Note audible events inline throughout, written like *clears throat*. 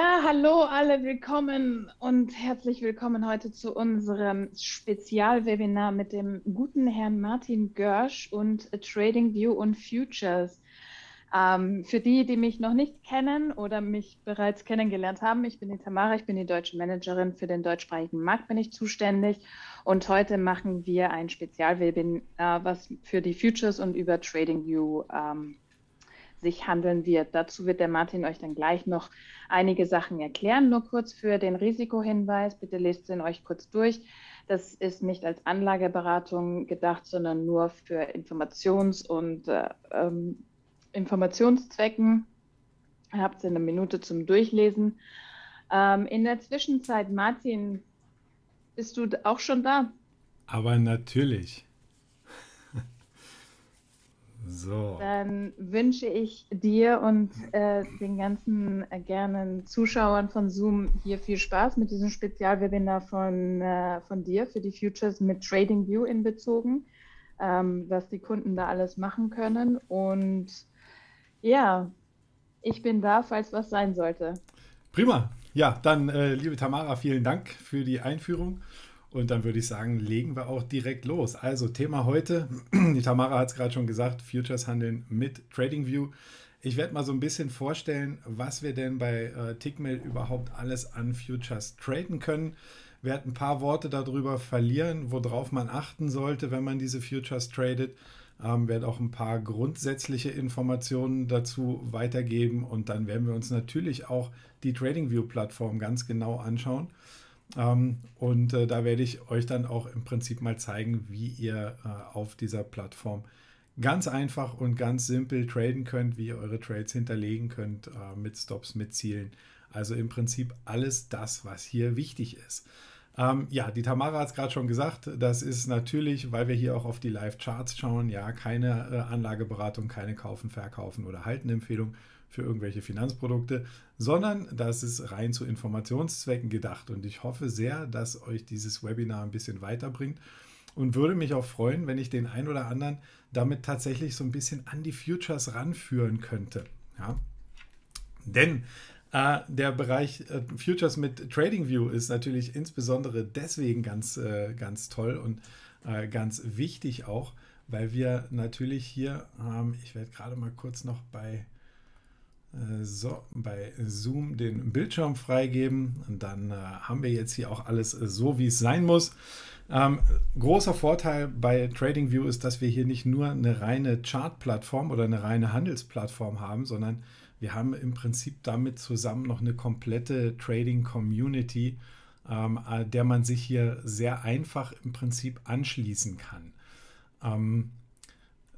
Ja, hallo alle, willkommen und herzlich willkommen heute zu unserem Spezialwebinar mit dem guten Herrn Martin Görsch und Trading View und Futures. Ähm, für die, die mich noch nicht kennen oder mich bereits kennengelernt haben, ich bin die Tamara, ich bin die deutsche Managerin für den deutschsprachigen Markt, bin ich zuständig. Und heute machen wir ein Spezialwebinar, was für die Futures und über Trading View ähm, sich handeln wird. Dazu wird der Martin euch dann gleich noch einige Sachen erklären. Nur kurz für den Risikohinweis, bitte lest ihn euch kurz durch. Das ist nicht als Anlageberatung gedacht, sondern nur für Informations- und äh, ähm, Informationszwecken. Habt eine Minute zum Durchlesen. Ähm, in der Zwischenzeit, Martin, bist du auch schon da? Aber natürlich. So. Dann wünsche ich dir und äh, den ganzen äh, gernen Zuschauern von Zoom hier viel Spaß mit diesem Spezialwebinar von, äh, von dir für die Futures mit TradingView inbezogen, ähm, was die Kunden da alles machen können. Und ja, ich bin da, falls was sein sollte. Prima. Ja, dann, äh, liebe Tamara, vielen Dank für die Einführung. Und dann würde ich sagen, legen wir auch direkt los. Also Thema heute, *clears throat* die Tamara hat es gerade schon gesagt, Futures handeln mit TradingView. Ich werde mal so ein bisschen vorstellen, was wir denn bei äh, Tickmail überhaupt alles an Futures traden können. Wir werden ein paar Worte darüber verlieren, worauf man achten sollte, wenn man diese Futures tradet. Ähm, werde auch ein paar grundsätzliche Informationen dazu weitergeben und dann werden wir uns natürlich auch die TradingView-Plattform ganz genau anschauen. Ähm, und äh, da werde ich euch dann auch im Prinzip mal zeigen, wie ihr äh, auf dieser Plattform ganz einfach und ganz simpel traden könnt, wie ihr eure Trades hinterlegen könnt äh, mit Stops, mit Zielen. Also im Prinzip alles das, was hier wichtig ist. Ähm, ja, die Tamara hat es gerade schon gesagt, das ist natürlich, weil wir hier auch auf die Live-Charts schauen, ja, keine äh, Anlageberatung, keine Kaufen, Verkaufen oder Halten-Empfehlung, für irgendwelche Finanzprodukte, sondern das ist rein zu Informationszwecken gedacht. Und ich hoffe sehr, dass euch dieses Webinar ein bisschen weiterbringt und würde mich auch freuen, wenn ich den einen oder anderen damit tatsächlich so ein bisschen an die Futures ranführen könnte. Ja? Denn äh, der Bereich äh, Futures mit TradingView ist natürlich insbesondere deswegen ganz, äh, ganz toll und äh, ganz wichtig auch, weil wir natürlich hier, ähm, ich werde gerade mal kurz noch bei äh, so, bei Zoom den Bildschirm freigeben. Und dann äh, haben wir jetzt hier auch alles äh, so, wie es sein muss. Ähm, großer Vorteil bei TradingView ist, dass wir hier nicht nur eine reine Chart-Plattform oder eine reine Handelsplattform haben, sondern wir haben im Prinzip damit zusammen noch eine komplette Trading-Community, ähm, äh, der man sich hier sehr einfach im Prinzip anschließen kann. Ähm,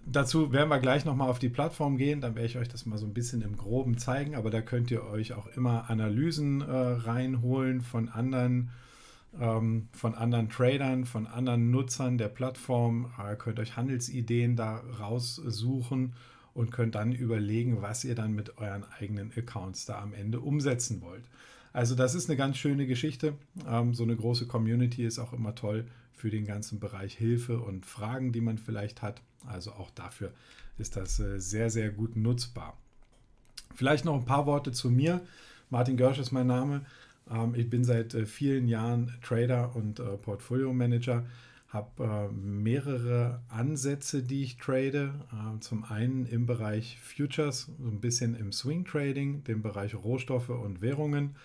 Dazu werden wir gleich nochmal auf die Plattform gehen, dann werde ich euch das mal so ein bisschen im Groben zeigen, aber da könnt ihr euch auch immer Analysen äh, reinholen von anderen, ähm, von anderen Tradern, von anderen Nutzern der Plattform, äh, könnt euch Handelsideen da raussuchen und könnt dann überlegen, was ihr dann mit euren eigenen Accounts da am Ende umsetzen wollt. Also das ist eine ganz schöne Geschichte. Ähm, so eine große Community ist auch immer toll für den ganzen Bereich Hilfe und Fragen, die man vielleicht hat. Also auch dafür ist das äh, sehr, sehr gut nutzbar. Vielleicht noch ein paar Worte zu mir. Martin Görsch ist mein Name. Ähm, ich bin seit äh, vielen Jahren Trader und äh, Portfolio Manager, habe mehrere Ansätze, die ich trade. Ähm, zum einen im Bereich Futures, so ein bisschen im Swing Trading, dem Bereich Rohstoffe und Währungen.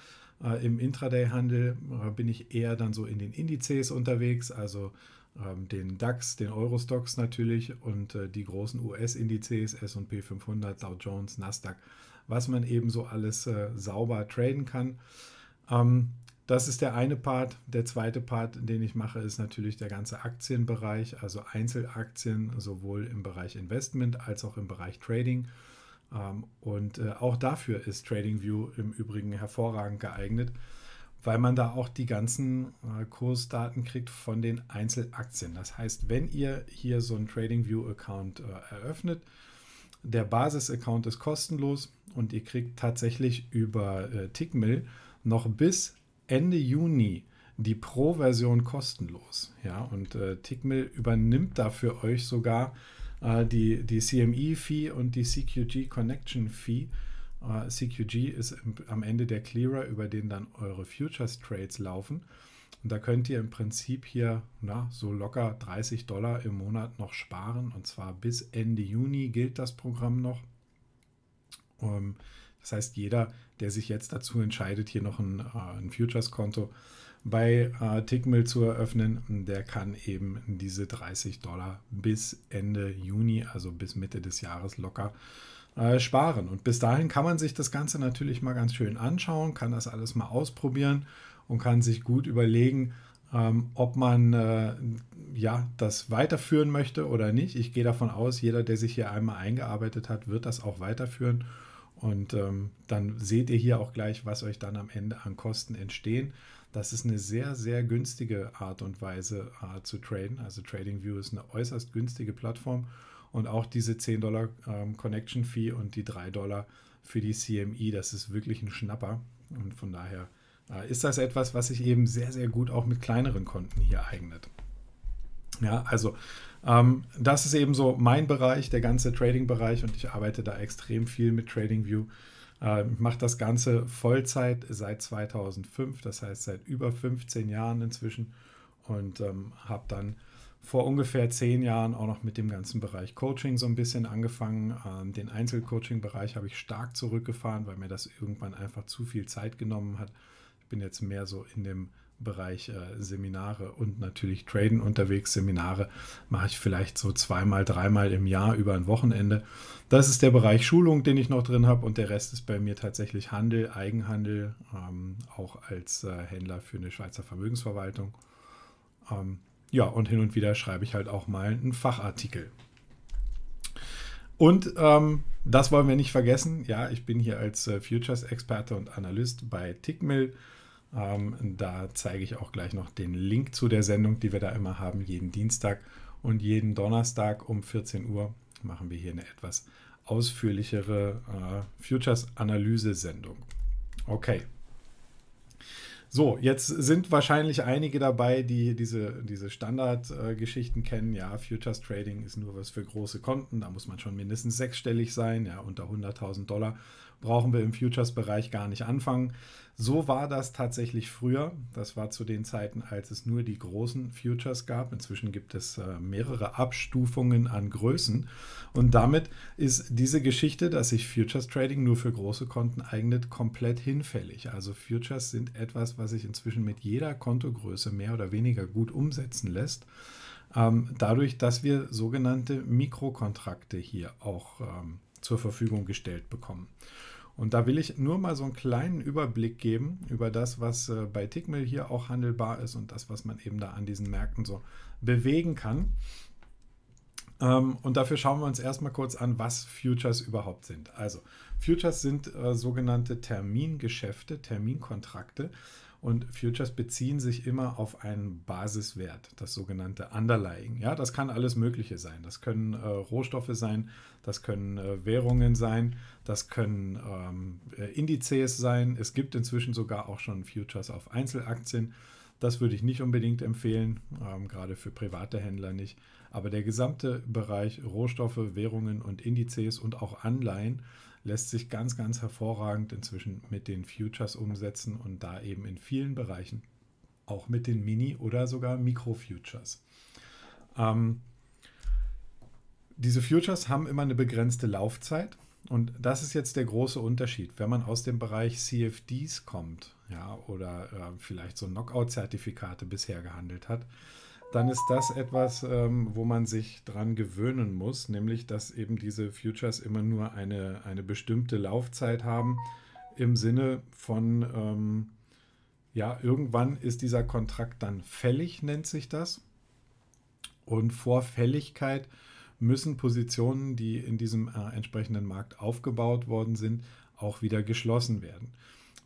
Im Intraday-Handel bin ich eher dann so in den Indizes unterwegs, also ähm, den DAX, den Eurostox natürlich und äh, die großen US-Indizes SP 500, Dow Jones, Nasdaq, was man eben so alles äh, sauber traden kann. Ähm, das ist der eine Part. Der zweite Part, den ich mache, ist natürlich der ganze Aktienbereich, also Einzelaktien, sowohl im Bereich Investment als auch im Bereich Trading. Ähm, und äh, auch dafür ist TradingView im Übrigen hervorragend geeignet weil man da auch die ganzen äh, Kursdaten kriegt von den Einzelaktien. Das heißt, wenn ihr hier so einen TradingView-Account äh, eröffnet, der Basis-Account ist kostenlos und ihr kriegt tatsächlich über äh, Tickmill noch bis Ende Juni die Pro-Version kostenlos. Ja, und Tickmill übernimmt da für euch sogar die, die CME-Fee und die CQG Connection-Fee äh, CQG ist am Ende der Clearer, über den dann eure Futures Trades laufen. Und da könnt ihr im Prinzip hier na, so locker 30 Dollar im Monat noch sparen. Und zwar bis Ende Juni gilt das Programm noch. Ähm, das heißt, jeder, der sich jetzt dazu entscheidet, hier noch ein, äh, ein Futures-Konto bei äh, Tickmill zu eröffnen, der kann eben diese 30 Dollar bis Ende Juni, also bis Mitte des Jahres locker äh, äh, sparen. Und bis dahin kann man sich das Ganze natürlich mal ganz schön anschauen, kann das alles mal ausprobieren und kann sich gut überlegen, ähm, ob man äh, ja, das weiterführen möchte oder nicht. Ich gehe davon aus, jeder, der sich hier einmal eingearbeitet hat, wird das auch weiterführen. Und ähm, dann seht ihr hier auch gleich, was euch dann am Ende an Kosten entstehen. Das ist eine sehr, sehr günstige Art und Weise äh, zu traden. Also TradingView ist eine äußerst günstige Plattform und auch diese 10 Dollar ähm, Connection Fee und die 3 Dollar für die CMI, e, das ist wirklich ein Schnapper. Und von daher äh, ist das etwas, was sich eben sehr, sehr gut auch mit kleineren Konten hier eignet. Ja, also ähm, das ist eben so mein Bereich, der ganze Trading-Bereich und ich arbeite da extrem viel mit TradingView. Äh, mache das Ganze Vollzeit seit 2005, das heißt seit über 15 Jahren inzwischen und ähm, habe dann vor ungefähr zehn Jahren auch noch mit dem ganzen Bereich Coaching so ein bisschen angefangen. Ähm, den Einzelcoaching-Bereich habe ich stark zurückgefahren, weil mir das irgendwann einfach zu viel Zeit genommen hat. Ich bin jetzt mehr so in dem Bereich äh, Seminare und natürlich Traden unterwegs. Seminare mache ich vielleicht so zweimal, dreimal im Jahr über ein Wochenende. Das ist der Bereich Schulung, den ich noch drin habe und der Rest ist bei mir tatsächlich Handel, Eigenhandel, ähm, auch als äh, Händler für eine Schweizer Vermögensverwaltung. Ähm, ja, und hin und wieder schreibe ich halt auch mal einen Fachartikel. Und ähm, das wollen wir nicht vergessen. Ja, ich bin hier als äh, Futures-Experte und Analyst bei Tickmill. Ähm, da zeige ich auch gleich noch den Link zu der Sendung, die wir da immer haben, jeden Dienstag und jeden Donnerstag um 14 Uhr machen wir hier eine etwas ausführlichere äh, Futures-Analyse-Sendung. Okay. So, jetzt sind wahrscheinlich einige dabei, die diese, diese Standardgeschichten äh, kennen. Ja, Futures Trading ist nur was für große Konten. Da muss man schon mindestens sechsstellig sein, ja, unter 100.000 Dollar brauchen wir im Futures-Bereich gar nicht anfangen. So war das tatsächlich früher. Das war zu den Zeiten, als es nur die großen Futures gab. Inzwischen gibt es äh, mehrere Abstufungen an Größen. Und damit ist diese Geschichte, dass sich Futures Trading nur für große Konten eignet, komplett hinfällig. Also Futures sind etwas, was sich inzwischen mit jeder Kontogröße mehr oder weniger gut umsetzen lässt ähm, dadurch, dass wir sogenannte Mikrokontrakte hier auch ähm, zur Verfügung gestellt bekommen. Und da will ich nur mal so einen kleinen Überblick geben über das, was äh, bei Tickmill hier auch handelbar ist und das, was man eben da an diesen Märkten so bewegen kann. Ähm, und dafür schauen wir uns erstmal kurz an, was Futures überhaupt sind. Also, Futures sind äh, sogenannte Termingeschäfte, Terminkontrakte. Und Futures beziehen sich immer auf einen Basiswert, das sogenannte Underlying. Ja, das kann alles Mögliche sein. Das können äh, Rohstoffe sein, das können äh, Währungen sein, das können ähm, äh, Indizes sein. Es gibt inzwischen sogar auch schon Futures auf Einzelaktien. Das würde ich nicht unbedingt empfehlen, ähm, gerade für private Händler nicht. Aber der gesamte Bereich Rohstoffe, Währungen und Indizes und auch Anleihen lässt sich ganz, ganz hervorragend inzwischen mit den Futures umsetzen und da eben in vielen Bereichen auch mit den Mini- oder sogar Mikro-Futures. Ähm, diese Futures haben immer eine begrenzte Laufzeit und das ist jetzt der große Unterschied. Wenn man aus dem Bereich CFDs kommt ja, oder äh, vielleicht so Knockout-Zertifikate bisher gehandelt hat, dann ist das etwas, ähm, wo man sich dran gewöhnen muss, nämlich dass eben diese Futures immer nur eine, eine bestimmte Laufzeit haben im Sinne von, ähm, ja, irgendwann ist dieser Kontrakt dann fällig, nennt sich das. Und vor Fälligkeit müssen Positionen, die in diesem äh, entsprechenden Markt aufgebaut worden sind, auch wieder geschlossen werden.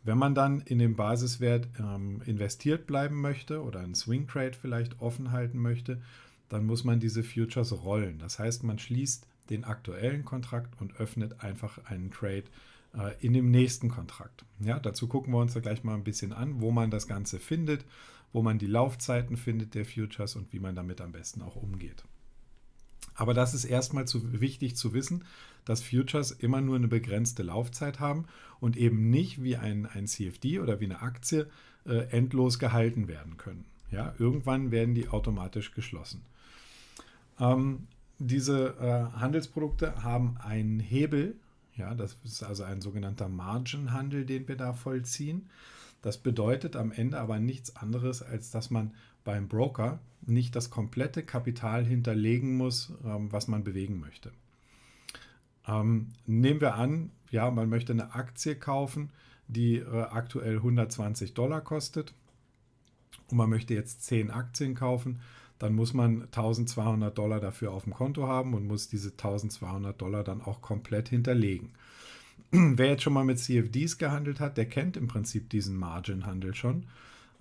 Wenn man dann in den Basiswert ähm, investiert bleiben möchte oder einen Swing Trade vielleicht offen halten möchte, dann muss man diese Futures rollen. Das heißt, man schließt den aktuellen Kontrakt und öffnet einfach einen Trade äh, in dem nächsten Kontrakt. Ja, dazu gucken wir uns da gleich mal ein bisschen an, wo man das Ganze findet, wo man die Laufzeiten findet der Futures und wie man damit am besten auch umgeht. Aber das ist erstmal zu, wichtig zu wissen, dass Futures immer nur eine begrenzte Laufzeit haben und eben nicht wie ein, ein CFD oder wie eine Aktie äh, endlos gehalten werden können. Ja, irgendwann werden die automatisch geschlossen. Ähm, diese äh, Handelsprodukte haben einen Hebel, ja, das ist also ein sogenannter Margin-Handel, den wir da vollziehen. Das bedeutet am Ende aber nichts anderes, als dass man beim Broker nicht das komplette Kapital hinterlegen muss, ähm, was man bewegen möchte. Ähm, nehmen wir an, ja, man möchte eine Aktie kaufen, die äh, aktuell 120 Dollar kostet und man möchte jetzt 10 Aktien kaufen, dann muss man 1200 Dollar dafür auf dem Konto haben und muss diese 1200 Dollar dann auch komplett hinterlegen. *clears throat* Wer jetzt schon mal mit CFDs gehandelt hat, der kennt im Prinzip diesen Margin-Handel schon.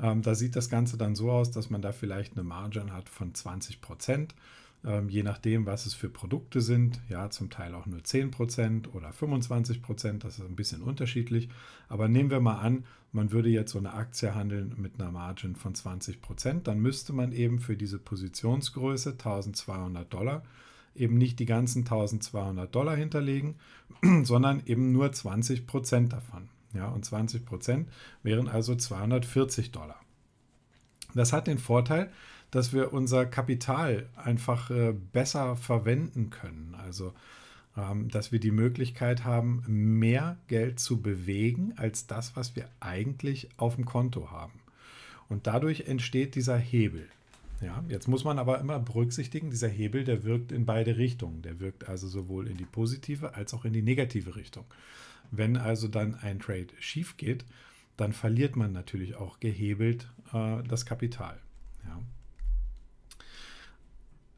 Ähm, da sieht das Ganze dann so aus, dass man da vielleicht eine Margin hat von 20 Prozent. Ähm, je nachdem, was es für Produkte sind, ja, zum Teil auch nur 10% oder 25%, das ist ein bisschen unterschiedlich. Aber nehmen wir mal an, man würde jetzt so eine Aktie handeln mit einer Margin von 20%, dann müsste man eben für diese Positionsgröße 1200 Dollar eben nicht die ganzen 1200 Dollar hinterlegen, *clears throat* sondern eben nur 20% davon. Ja, und 20 Prozent wären also 240 Dollar. Das hat den Vorteil, dass wir unser Kapital einfach äh, besser verwenden können. Also, ähm, dass wir die Möglichkeit haben, mehr Geld zu bewegen als das, was wir eigentlich auf dem Konto haben. Und dadurch entsteht dieser Hebel. Ja, jetzt muss man aber immer berücksichtigen, dieser Hebel, der wirkt in beide Richtungen. Der wirkt also sowohl in die positive als auch in die negative Richtung. Wenn also dann ein Trade schief geht, dann verliert man natürlich auch gehebelt äh, das Kapital. Ja.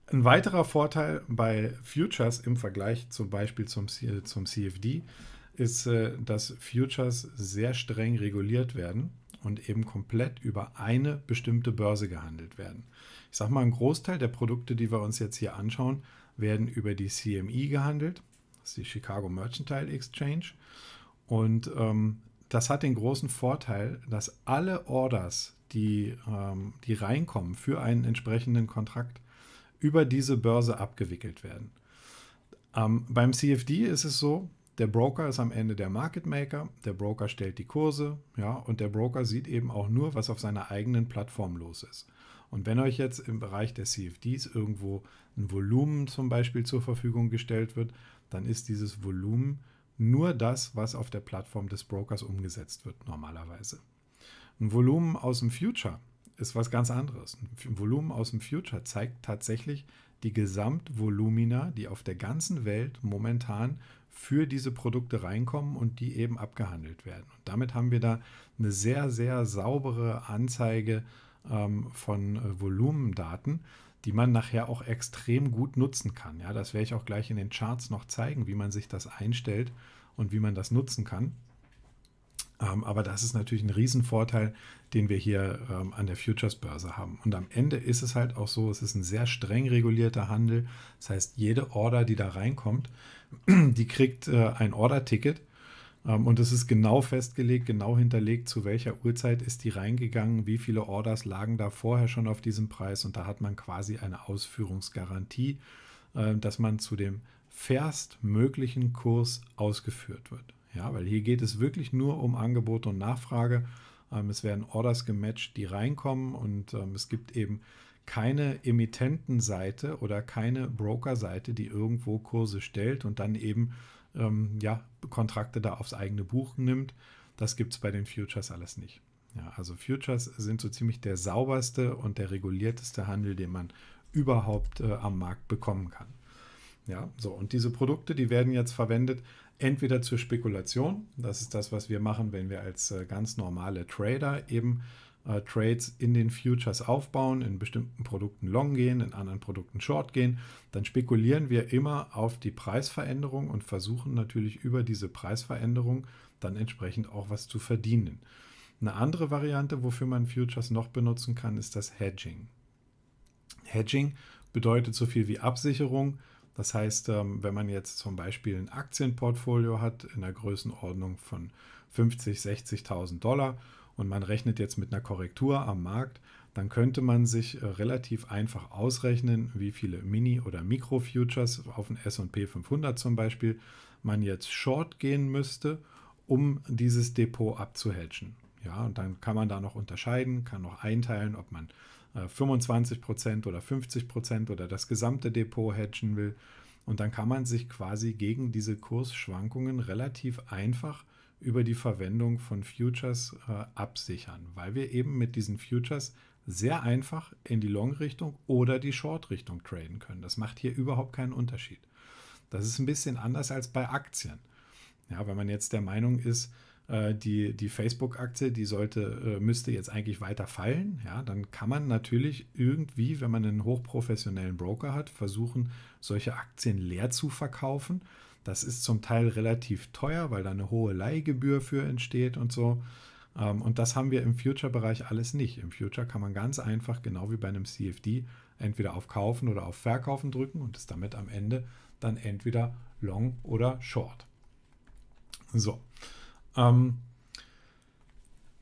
Ein weiterer Vorteil bei Futures im Vergleich zum Beispiel zum, zum CFD ist, äh, dass Futures sehr streng reguliert werden und eben komplett über eine bestimmte Börse gehandelt werden. Ich sage mal, ein Großteil der Produkte, die wir uns jetzt hier anschauen, werden über die CME gehandelt. Das ist die Chicago Merchantile Exchange. Und ähm, das hat den großen Vorteil, dass alle Orders, die, ähm, die reinkommen für einen entsprechenden Kontrakt, über diese Börse abgewickelt werden. Ähm, beim CFD ist es so, der Broker ist am Ende der Market Maker, der Broker stellt die Kurse, ja, und der Broker sieht eben auch nur, was auf seiner eigenen Plattform los ist. Und wenn euch jetzt im Bereich der CFDs irgendwo ein Volumen zum Beispiel zur Verfügung gestellt wird, dann ist dieses Volumen nur das, was auf der Plattform des Brokers umgesetzt wird normalerweise. Ein Volumen aus dem Future ist was ganz anderes. Ein Volumen aus dem Future zeigt tatsächlich die Gesamtvolumina, die auf der ganzen Welt momentan für diese Produkte reinkommen und die eben abgehandelt werden. Und damit haben wir da eine sehr, sehr saubere Anzeige ähm, von äh, Volumendaten, die man nachher auch extrem gut nutzen kann. Ja, das werde ich auch gleich in den Charts noch zeigen, wie man sich das einstellt und wie man das nutzen kann. Ähm, aber das ist natürlich ein Riesenvorteil, den wir hier ähm, an der Futures-Börse haben. Und am Ende ist es halt auch so, es ist ein sehr streng regulierter Handel. Das heißt, jede Order, die da reinkommt, *clears throat* die kriegt äh, ein Order-Ticket ähm, und es ist genau festgelegt, genau hinterlegt, zu welcher Uhrzeit ist die reingegangen, wie viele Orders lagen da vorher schon auf diesem Preis. Und da hat man quasi eine Ausführungsgarantie, ähm, dass man zu dem fairstmöglichen Kurs ausgeführt wird. Ja, weil hier geht es wirklich nur um Angebot und Nachfrage. Ähm, es werden Orders gematcht, die reinkommen und es gibt eben keine Emittentenseite oder keine Brokerseite, die irgendwo Kurse stellt und dann eben ähm, ja, Kontrakte da aufs eigene Buch nimmt. Das gibt es bei den Futures alles nicht. Ja, also Futures sind so ziemlich der sauberste und der regulierteste Handel, den man überhaupt äh, am Markt bekommen kann. Ja, so und diese Produkte, die werden jetzt verwendet, entweder zur Spekulation, das ist das, was wir machen, wenn wir als äh, ganz normale Trader eben äh, äh, Trades in den Futures aufbauen, in bestimmten Produkten long gehen, in anderen Produkten short gehen, dann spekulieren wir immer auf die Preisveränderung und versuchen natürlich über diese Preisveränderung dann entsprechend auch was zu verdienen. Eine andere Variante, wofür man Futures noch benutzen kann, ist das Hedging. Hedging bedeutet so viel wie Absicherung. Das heißt, ähm, wenn man jetzt zum Beispiel ein Aktienportfolio hat in der Größenordnung von 50.000, 60.000 Dollar und man rechnet jetzt mit einer Korrektur am Markt, dann könnte man sich äh, relativ einfach ausrechnen, wie viele Mini- oder Mikro-Futures auf den SP 500 zum Beispiel man jetzt short gehen müsste, um dieses Depot abzuhatchen. Ja, und dann kann man da noch unterscheiden, kann noch einteilen, ob man 25% äh, oder 50% oder das gesamte Depot hedgen will. Und dann kann man sich quasi gegen diese Kursschwankungen relativ einfach über die Verwendung von Futures äh, absichern, weil wir eben mit diesen Futures sehr einfach in die Long-Richtung oder die Short-Richtung traden können. Das macht hier überhaupt keinen Unterschied. Das ist ein bisschen anders als bei Aktien. Ja, wenn man jetzt der Meinung ist, äh, die, die Facebook-Aktie, die sollte, äh, müsste jetzt eigentlich weiter fallen, ja, dann kann man natürlich irgendwie, wenn man einen hochprofessionellen Broker hat, versuchen, solche Aktien leer zu verkaufen das ist zum Teil relativ teuer, weil da eine hohe Leihgebühr für entsteht und so. Ähm, und das haben wir im Future-Bereich alles nicht. Im Future kann man ganz einfach, genau wie bei einem CFD, entweder auf Kaufen oder auf Verkaufen drücken und ist damit am Ende dann entweder Long oder Short. So. Ähm,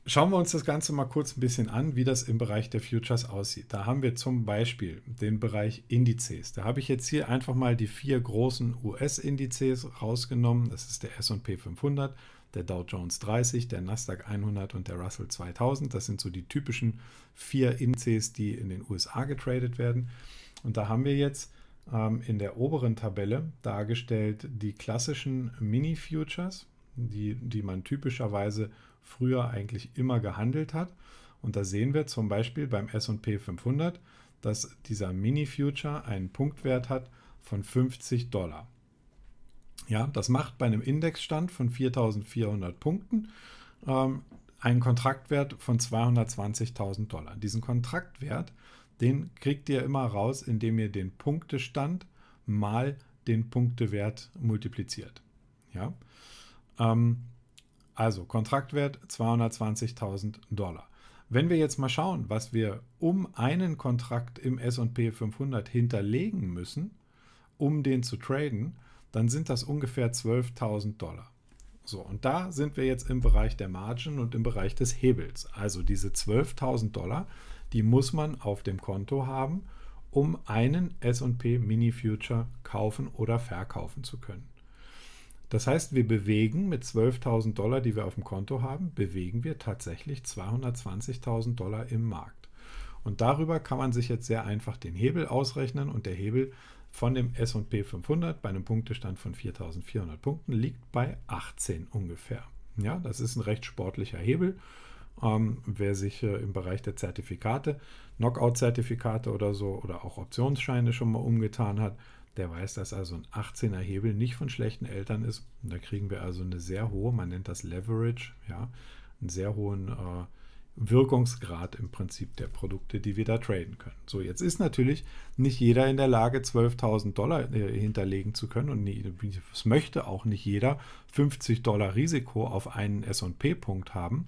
Schauen wir uns das Ganze mal kurz ein bisschen an, wie das im Bereich der Futures aussieht. Da haben wir zum Beispiel den Bereich Indizes. Da habe ich jetzt hier einfach mal die vier großen US-Indizes rausgenommen. Das ist der SP 500, der Dow Jones 30, der Nasdaq 100 und der Russell 2000. Das sind so die typischen vier Indizes, die in den USA getradet werden. Und da haben wir jetzt ähm, in der oberen Tabelle dargestellt die klassischen Mini-Futures, die, die man typischerweise früher eigentlich immer gehandelt hat. Und da sehen wir zum Beispiel beim SP 500, dass dieser Mini-Future einen Punktwert hat von 50 Dollar. Ja, das macht bei einem Indexstand von 4400 Punkten ähm, einen Kontraktwert von 220.000 Dollar. Diesen Kontraktwert, den kriegt ihr immer raus, indem ihr den Punktestand mal den Punktewert multipliziert. Ja, ähm, also Kontraktwert 220.000 Dollar. Wenn wir jetzt mal schauen, was wir um einen Kontrakt im SP 500 hinterlegen müssen, um den zu traden, dann sind das ungefähr 12.000 Dollar. So, und da sind wir jetzt im Bereich der Margin und im Bereich des Hebels. Also diese 12.000 Dollar, die muss man auf dem Konto haben, um einen SP Mini Future kaufen oder verkaufen zu können. Das heißt, wir bewegen mit 12.000 Dollar, die wir auf dem Konto haben, bewegen wir tatsächlich 220.000 Dollar im Markt. Und darüber kann man sich jetzt sehr einfach den Hebel ausrechnen und der Hebel von dem S&P 500 bei einem Punktestand von 4.400 Punkten liegt bei 18 ungefähr. Ja, das ist ein recht sportlicher Hebel. Ähm, wer sich äh, im Bereich der Zertifikate, Knockout-Zertifikate oder so oder auch Optionsscheine schon mal umgetan hat, der weiß, dass also ein 18er Hebel nicht von schlechten Eltern ist. Und da kriegen wir also eine sehr hohe, man nennt das Leverage, ja, einen sehr hohen äh, Wirkungsgrad im Prinzip der Produkte, die wir da traden können. So, jetzt ist natürlich nicht jeder in der Lage, 12.000 Dollar äh, hinterlegen zu können und es möchte auch nicht jeder 50 Dollar Risiko auf einen S&P-Punkt haben.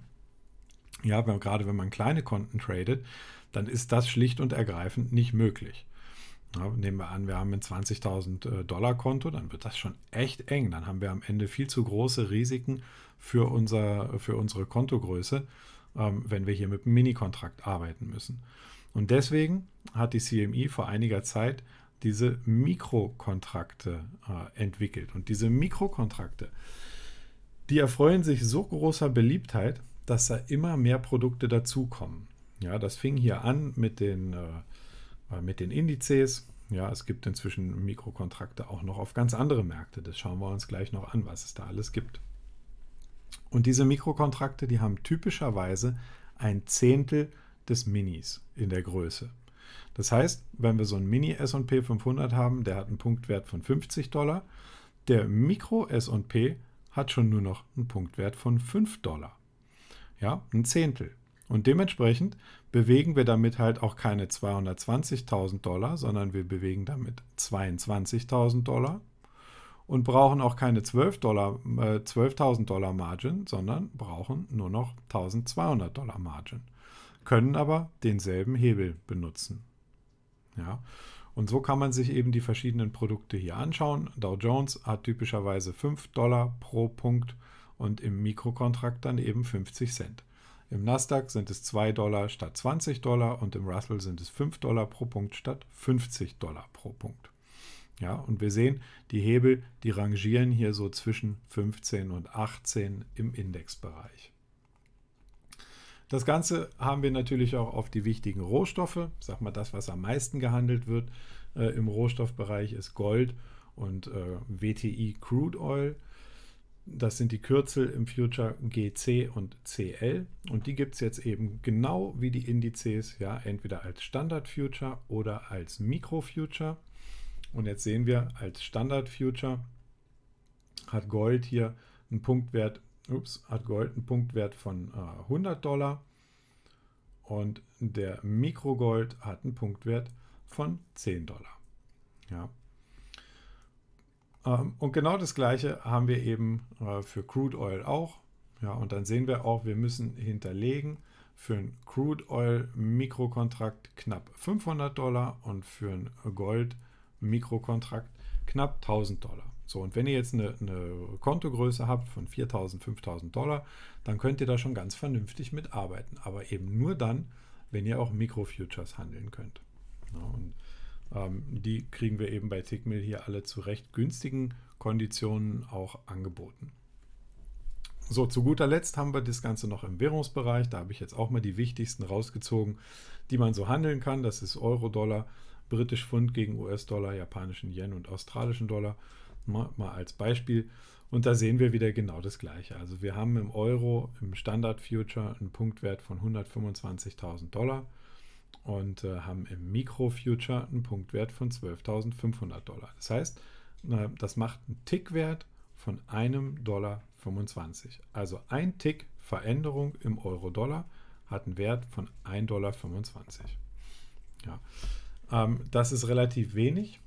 Ja, wenn, gerade wenn man kleine Konten tradet, dann ist das schlicht und ergreifend nicht möglich. Ja, nehmen wir an, wir haben ein 20.000 äh, Dollar Konto, dann wird das schon echt eng. Dann haben wir am Ende viel zu große Risiken für, unser, für unsere Kontogröße, ähm, wenn wir hier mit einem Mini-Kontrakt arbeiten müssen. Und deswegen hat die CMI vor einiger Zeit diese Mikrokontrakte äh, entwickelt. Und diese Mikrokontrakte, die erfreuen sich so großer Beliebtheit, dass da immer mehr Produkte dazukommen. Ja, das fing hier an mit den äh, äh, mit den Indizes. Ja, es gibt inzwischen Mikrokontrakte auch noch auf ganz andere Märkte. Das schauen wir uns gleich noch an, was es da alles gibt. Und diese Mikrokontrakte, die haben typischerweise ein Zehntel des Minis in der Größe. Das heißt, wenn wir so einen Mini S&P 500 haben, der hat einen Punktwert von 50 Dollar, der Mikro S&P hat schon nur noch einen Punktwert von 5 Dollar. Ja, ein Zehntel. Und dementsprechend bewegen wir damit halt auch keine 220.000 Dollar, sondern wir bewegen damit 22.000 Dollar und brauchen auch keine 12.000 Dollar, äh, 12 Dollar Margin, sondern brauchen nur noch 1.200 Dollar Margin, können aber denselben Hebel benutzen. Ja. Und so kann man sich eben die verschiedenen Produkte hier anschauen. Dow Jones hat typischerweise 5 Dollar pro Punkt und im Mikrokontrakt dann eben 50 Cent. Im Nasdaq sind es 2 Dollar statt 20 Dollar und im Russell sind es 5 Dollar pro Punkt statt 50 Dollar pro Punkt. Ja, und wir sehen, die Hebel, die rangieren hier so zwischen 15 und 18 im Indexbereich. Das Ganze haben wir natürlich auch auf die wichtigen Rohstoffe. Ich sag mal, das, was am meisten gehandelt wird äh, im Rohstoffbereich, ist Gold und äh, WTI Crude Oil. Das sind die Kürzel im Future GC und CL und die gibt es jetzt eben genau wie die Indizes, ja, entweder als Standard Future oder als Mikro Future. Und jetzt sehen wir, als Standard Future hat Gold hier einen Punktwert, ups, hat Gold einen Punktwert von äh, 100 Dollar und der Mikrogold hat einen Punktwert von 10 Dollar. Ja, ähm, und genau das gleiche haben wir eben äh, für Crude Oil auch. Ja, und dann sehen wir auch, wir müssen hinterlegen für ein Crude Oil Mikrokontrakt knapp 500 Dollar und für ein Gold Mikrokontrakt knapp 1000 Dollar. So, und wenn ihr jetzt eine, eine Kontogröße habt von 4000, 5000 Dollar, dann könnt ihr da schon ganz vernünftig mitarbeiten. Aber eben nur dann, wenn ihr auch Mikrofutures handeln könnt. Ja, und ähm, die kriegen wir eben bei Tickmill hier alle zu recht günstigen Konditionen auch angeboten. So, zu guter Letzt haben wir das Ganze noch im Währungsbereich. Da habe ich jetzt auch mal die wichtigsten rausgezogen, die man so handeln kann. Das ist Euro, Dollar, britisch Pfund gegen US-Dollar, japanischen Yen und australischen Dollar. Mal, mal als Beispiel. Und da sehen wir wieder genau das Gleiche. Also wir haben im Euro im Standard Future einen Punktwert von 125.000 Dollar und äh, haben im Mikrofuture einen Punktwert von 12.500 Dollar. Das heißt, äh, das macht einen Tickwert von einem Dollar 25. Also ein Tick Veränderung im Euro-Dollar hat einen Wert von 1,25 Dollar. Ja. Ähm, das ist relativ wenig.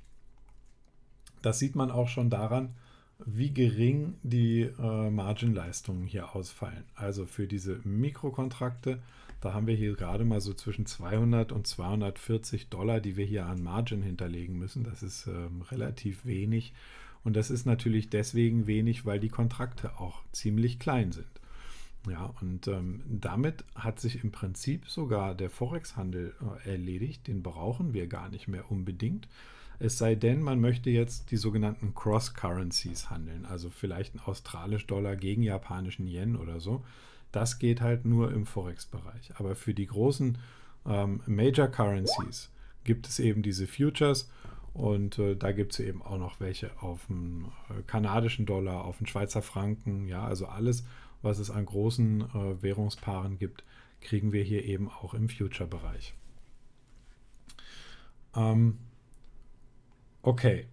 Das sieht man auch schon daran, wie gering die äh, Margin-Leistungen hier ausfallen. Also für diese Mikrokontrakte da haben wir hier gerade mal so zwischen 200 und 240 Dollar, die wir hier an Margin hinterlegen müssen. Das ist ähm, relativ wenig. Und das ist natürlich deswegen wenig, weil die Kontrakte auch ziemlich klein sind. Ja, und ähm, damit hat sich im Prinzip sogar der Forex-Handel äh, erledigt. Den brauchen wir gar nicht mehr unbedingt. Es sei denn, man möchte jetzt die sogenannten Cross-Currencies handeln, also vielleicht ein australisch Dollar gegen japanischen Yen oder so. Das geht halt nur im Forex-Bereich. Aber für die großen ähm, Major Currencies gibt es eben diese Futures und äh, da gibt es eben auch noch welche auf dem äh, kanadischen Dollar, auf dem Schweizer Franken. Ja, also alles, was es an großen äh, Währungspaaren gibt, kriegen wir hier eben auch im Future-Bereich. Ähm, okay,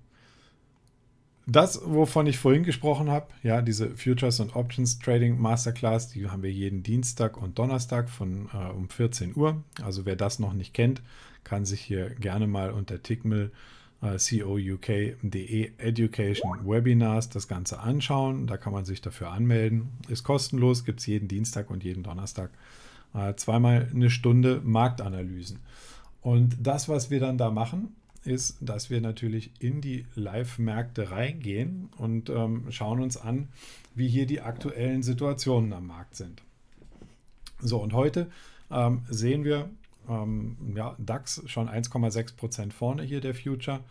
das, wovon ich vorhin gesprochen habe, ja, diese Futures und Options Trading Masterclass, die haben wir jeden Dienstag und Donnerstag von äh, um 14 Uhr. Also wer das noch nicht kennt, kann sich hier gerne mal unter Tickmill äh, couk.de Education Webinars das Ganze anschauen. Da kann man sich dafür anmelden. Ist kostenlos, gibt es jeden Dienstag und jeden Donnerstag äh, zweimal eine Stunde Marktanalysen. Und das, was wir dann da machen, ist, dass wir natürlich in die Live-Märkte reingehen und ähm, schauen uns an, wie hier die aktuellen Situationen am Markt sind. So, und heute ähm, sehen wir ähm, ja, DAX schon 1,6% Prozent vorne hier der Future.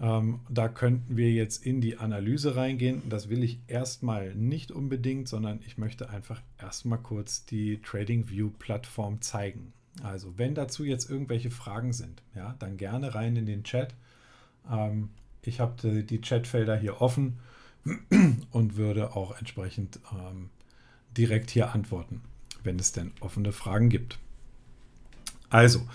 Ähm, da könnten wir jetzt in die Analyse reingehen. Das will ich erstmal nicht unbedingt, sondern ich möchte einfach erstmal kurz die Trading View Plattform zeigen. Also, wenn dazu jetzt irgendwelche Fragen sind, ja, dann gerne rein in den Chat. Ähm, ich habe die, die, Chatfelder hier offen *clears throat* und würde auch entsprechend ähm, direkt hier antworten, wenn es denn offene Fragen gibt. Also,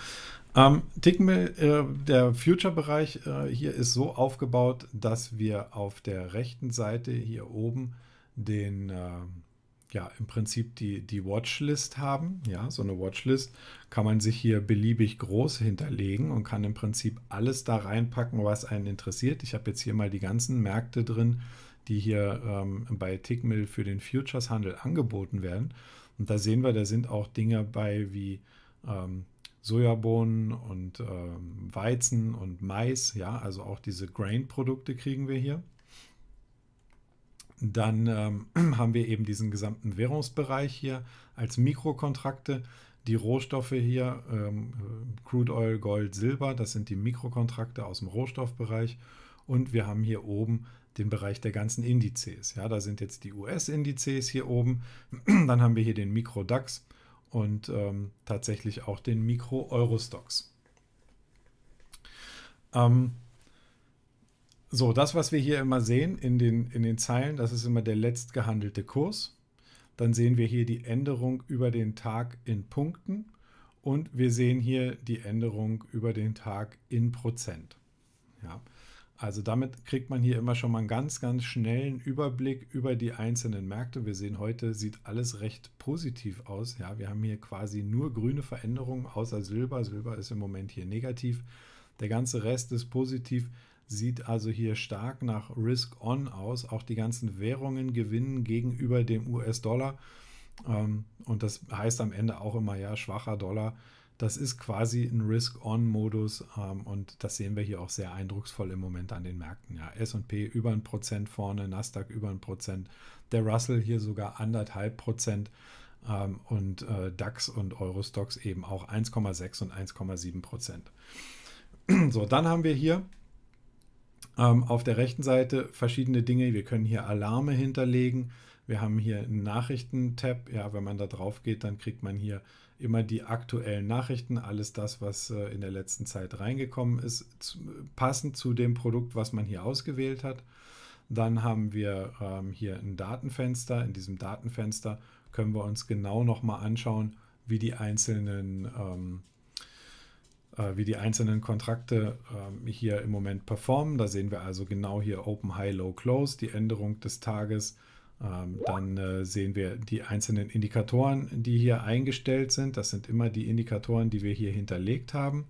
ähm, Tickmill, äh, der Future-Bereich äh, hier ist so aufgebaut, dass wir auf der rechten Seite hier oben den äh, ja, im Prinzip die, die Watchlist haben. Ja, so eine Watchlist kann man sich hier beliebig groß hinterlegen und kann im Prinzip alles da reinpacken, was einen interessiert. Ich habe jetzt hier mal die ganzen Märkte drin, die hier ähm, bei Tickmill für den Futures-Handel angeboten werden. Und da sehen wir, da sind auch Dinge bei wie ähm, Sojabohnen und ähm, Weizen und Mais. Ja, also auch diese Grain-Produkte kriegen wir hier dann ähm, *clears throat* haben wir eben diesen gesamten Währungsbereich hier als Mikrokontrakte. Die Rohstoffe hier, ähm, äh, Crude Oil, Gold, Silber, das sind die Mikrokontrakte aus dem Rohstoffbereich. Und wir haben hier oben den Bereich der ganzen Indizes. Ja, da sind jetzt die US-Indizes hier oben. *clears throat* Dann haben wir hier den Mikro-DAX und ähm, tatsächlich auch den Mikro-Eurostox. Ähm, so, das, was wir hier immer sehen in den, in den Zeilen, das ist immer der letztgehandelte Kurs. Dann sehen wir hier die Änderung über den Tag in Punkten und wir sehen hier die Änderung über den Tag in Prozent. Ja, also damit kriegt man hier immer schon mal einen ganz, ganz schnellen Überblick über die einzelnen Märkte. Wir sehen heute, sieht alles recht positiv aus. Ja, wir haben hier quasi nur grüne Veränderungen außer Silber. Silber ist im Moment hier negativ. Der ganze Rest ist positiv sieht also hier stark nach Risk-On aus. Auch die ganzen Währungen gewinnen gegenüber dem US-Dollar. Ähm, und das heißt am Ende auch immer, ja, schwacher Dollar. Das ist quasi ein Risk-On-Modus ähm, und das sehen wir hier auch sehr eindrucksvoll im Moment an den Märkten. Ja, SP über ein Prozent vorne, Nasdaq über ein Prozent, der Russell hier sogar anderthalb Prozent ähm, und äh, DAX und Eurostox eben auch 1,6 und 1,7 Prozent. *clears throat* So, dann haben wir hier ähm, auf der rechten Seite verschiedene Dinge. Wir können hier Alarme hinterlegen. Wir haben hier einen Nachrichten-Tab. Ja, wenn man da drauf geht, dann kriegt man hier immer die aktuellen Nachrichten, alles das, was äh, in der letzten Zeit reingekommen ist, zu, passend zu dem Produkt, was man hier ausgewählt hat. Dann haben wir ähm, hier ein Datenfenster. In diesem Datenfenster können wir uns genau nochmal anschauen, wie die einzelnen ähm, äh, wie die einzelnen Kontrakte ähm, hier im Moment performen. Da sehen wir also genau hier Open, High, Low, Close, die Änderung des Tages. Ähm, dann äh, sehen wir die einzelnen Indikatoren, die hier eingestellt sind. Das sind immer die Indikatoren, die wir hier hinterlegt haben.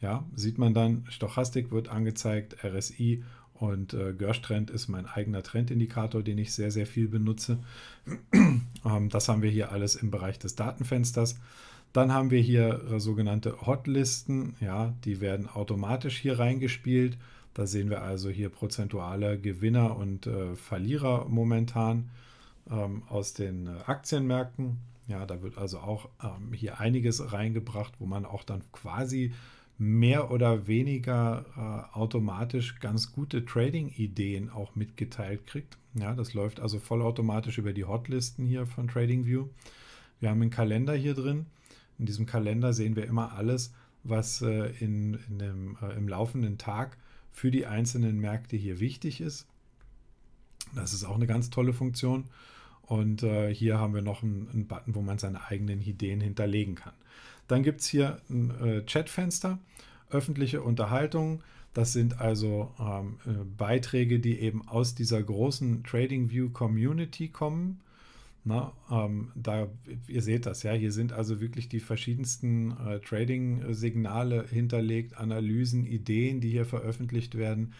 Ja, sieht man dann, Stochastik wird angezeigt, RSI und äh, gersh ist mein eigener Trendindikator, den ich sehr, sehr viel benutze. *clears throat* Ähm, das haben wir hier alles im Bereich des Datenfensters. Dann haben wir hier äh, sogenannte Hotlisten, ja, die werden automatisch hier reingespielt. Da sehen wir also hier prozentuale Gewinner und äh, Verlierer momentan ähm, aus den äh, Aktienmärkten. Ja, da wird also auch ähm, hier einiges reingebracht, wo man auch dann quasi mehr oder weniger äh, automatisch ganz gute Trading-Ideen auch mitgeteilt kriegt. Ja, das läuft also vollautomatisch über die Hotlisten hier von TradingView. Wir haben einen Kalender hier drin in diesem Kalender sehen wir immer alles, was äh, in, in dem, äh, im laufenden Tag für die einzelnen Märkte hier wichtig ist. Das ist auch eine ganz tolle Funktion. Und äh, hier haben wir noch einen, einen, Button, wo man seine eigenen Ideen hinterlegen kann. Dann gibt es hier ein äh, Chatfenster, öffentliche Unterhaltung. Das sind also ähm, äh, Beiträge, die eben aus dieser großen TradingView Community kommen na, ne? ähm, da, ihr seht das, ja, hier sind also wirklich die verschiedensten äh, Trading-Signale hinterlegt, Analysen, Ideen, die hier veröffentlicht werden.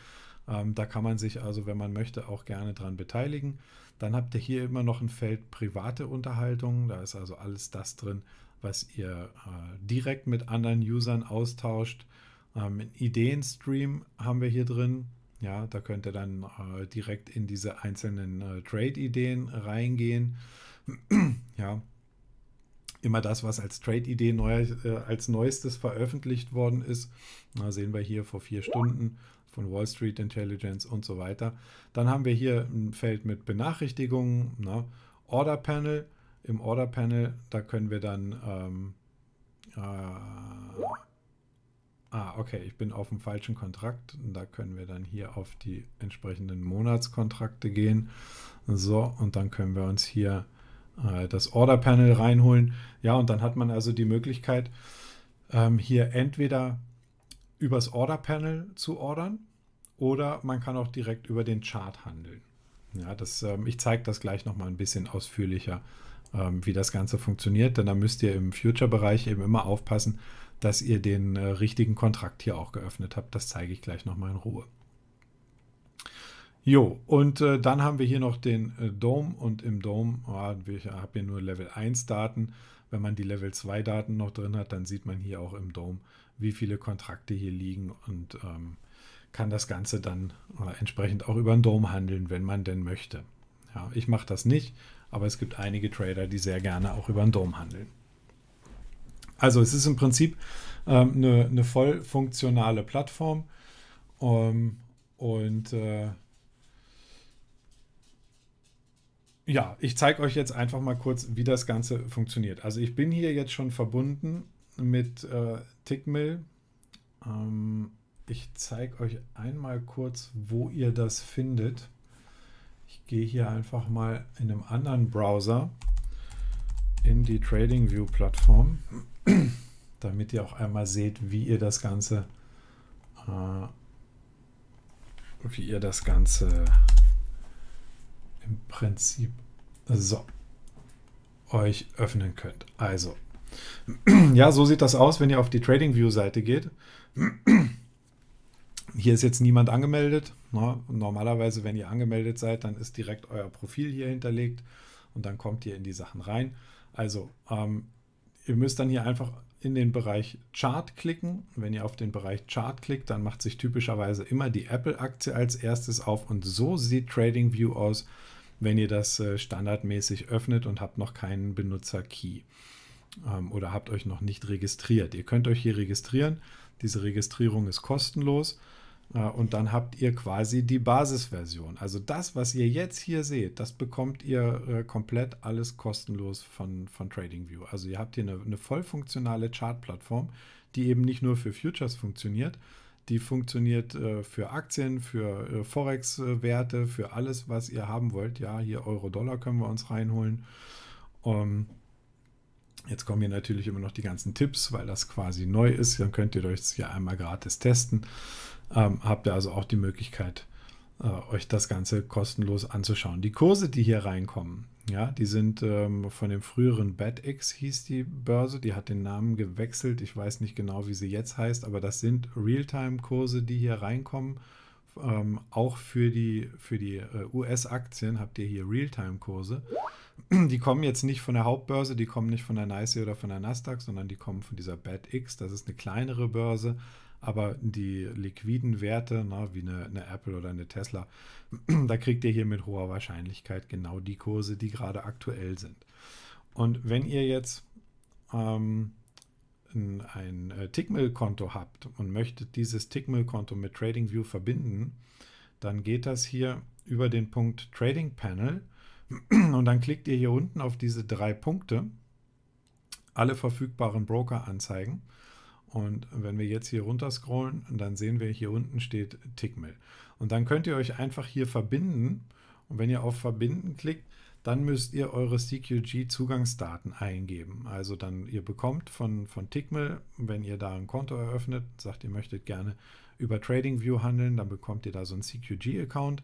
Ähm, da kann man sich also, wenn man möchte, auch gerne dran beteiligen. Dann habt ihr hier immer noch ein Feld private Unterhaltung. Da ist also alles das drin, was ihr äh, direkt mit anderen Usern austauscht. Ähm, Ideenstream haben wir hier drin. Ja, da könnt ihr dann äh, direkt in diese einzelnen äh, Trade-Ideen reingehen. *clears throat* ja, immer das, was als Trade-Idee neu, äh, als neuestes veröffentlicht worden ist. Na, sehen wir hier vor vier Stunden von Wall Street Intelligence und so weiter. Dann haben wir hier ein Feld mit Benachrichtigungen, na, Order Panel. Im Order Panel, da können wir dann ähm, äh, ah, okay, ich bin auf dem falschen Kontrakt. da können wir dann hier auf die entsprechenden Monatskontrakte gehen. So, und dann können wir uns hier äh, das Order Panel reinholen. Ja, und dann hat man also die Möglichkeit, ähm, hier entweder übers Order Panel zu ordern oder man kann auch direkt über den Chart handeln. Ja, das, ähm, ich zeige das gleich nochmal ein bisschen ausführlicher, ähm, wie das Ganze funktioniert. Denn da müsst ihr im Future-Bereich eben immer aufpassen, dass ihr den äh, richtigen Kontrakt hier auch geöffnet habt. Das zeige ich gleich nochmal in Ruhe. Jo, und äh, dann haben wir hier noch den äh, Dome und im Dome, oh, ich habe hier nur Level 1 Daten. Wenn man die Level 2 Daten noch drin hat, dann sieht man hier auch im Dome, wie viele Kontrakte hier liegen und ähm, kann das Ganze dann äh, entsprechend auch über den Dome handeln, wenn man denn möchte. Ja, ich mache das nicht, aber es gibt einige Trader, die sehr gerne auch über den Dom handeln. Also es ist im Prinzip ähm, eine, eine voll funktionale Plattform ähm, und äh, ja, ich zeige euch jetzt einfach mal kurz, wie das Ganze funktioniert. Also ich bin hier jetzt schon verbunden mit äh, Tickmill. Ähm, ich zeige euch einmal kurz, wo ihr das findet. Ich gehe hier einfach mal in einem anderen Browser in die Trading View Plattform, *clears throat* damit ihr auch einmal seht, wie ihr das Ganze, äh, wie ihr das Ganze im Prinzip so euch öffnen könnt. Also, *clears throat* ja, so sieht das aus, wenn ihr auf die Trading View Seite geht. *clears throat* Hier ist jetzt niemand angemeldet. No, ne? normalerweise, wenn ihr angemeldet seid, dann ist direkt euer Profil hier hinterlegt und dann kommt ihr in die Sachen rein. Also, ähm, ihr müsst dann hier einfach in den Bereich Chart klicken. Wenn ihr auf den Bereich Chart klickt, dann macht sich typischerweise immer die Apple-Aktie als erstes auf und so sieht TradingView aus, wenn ihr das äh, standardmäßig öffnet und habt noch keinen Benutzer-Key ähm, oder habt euch noch nicht registriert. Ihr könnt euch hier registrieren. Diese Registrierung ist kostenlos. Äh, und dann habt ihr quasi die Basisversion. Also das, was ihr jetzt hier seht, das bekommt ihr äh, komplett alles kostenlos von, von TradingView. Also ihr habt hier eine, eine voll funktionale Chartplattform, die eben nicht nur für Futures funktioniert, die funktioniert äh, für Aktien, für Forex-Werte, für alles, was ihr haben wollt. Ja, hier Euro-Dollar können wir uns reinholen. Ähm, jetzt kommen hier natürlich immer noch die ganzen Tipps, weil das quasi neu ist. Dann könnt ihr euch hier einmal gratis testen ähm, habt ihr also auch die Möglichkeit, äh, euch das Ganze kostenlos anzuschauen. Die Kurse, die hier reinkommen, ja, die sind ähm, von dem früheren BetX hieß die Börse, die hat den Namen gewechselt. Ich weiß nicht genau, wie sie jetzt heißt, aber das sind Realtime-Kurse, die hier reinkommen. Ähm, auch für die, für die äh, US-Aktien habt ihr hier Realtime-Kurse. Die kommen jetzt nicht von der Hauptbörse, die kommen nicht von der NYSE oder von der Nasdaq, sondern die kommen von dieser BetX. Das ist eine kleinere Börse, aber die liquiden Werte, na, ne, wie eine, eine Apple oder eine Tesla, *clears throat* da kriegt ihr hier mit hoher Wahrscheinlichkeit genau die Kurse, die gerade aktuell sind. Und wenn ihr jetzt ähm, ein äh, Tickmill-Konto habt und möchtet dieses Tickmill-Konto mit TradingView verbinden, dann geht das hier über den Punkt Trading Panel *clears throat* und dann klickt ihr hier unten auf diese drei Punkte, alle verfügbaren Broker anzeigen und wenn wir jetzt hier runter scrollen, dann sehen wir hier unten steht Tickmill. Und dann könnt ihr euch einfach hier verbinden. Und wenn ihr auf Verbinden klickt, dann müsst ihr eure CQG-Zugangsdaten eingeben. Also dann, ihr bekommt von, von Tickmill, wenn ihr da ein Konto eröffnet, sagt, ihr möchtet gerne über TradingView handeln, dann bekommt ihr da so einen CQG-Account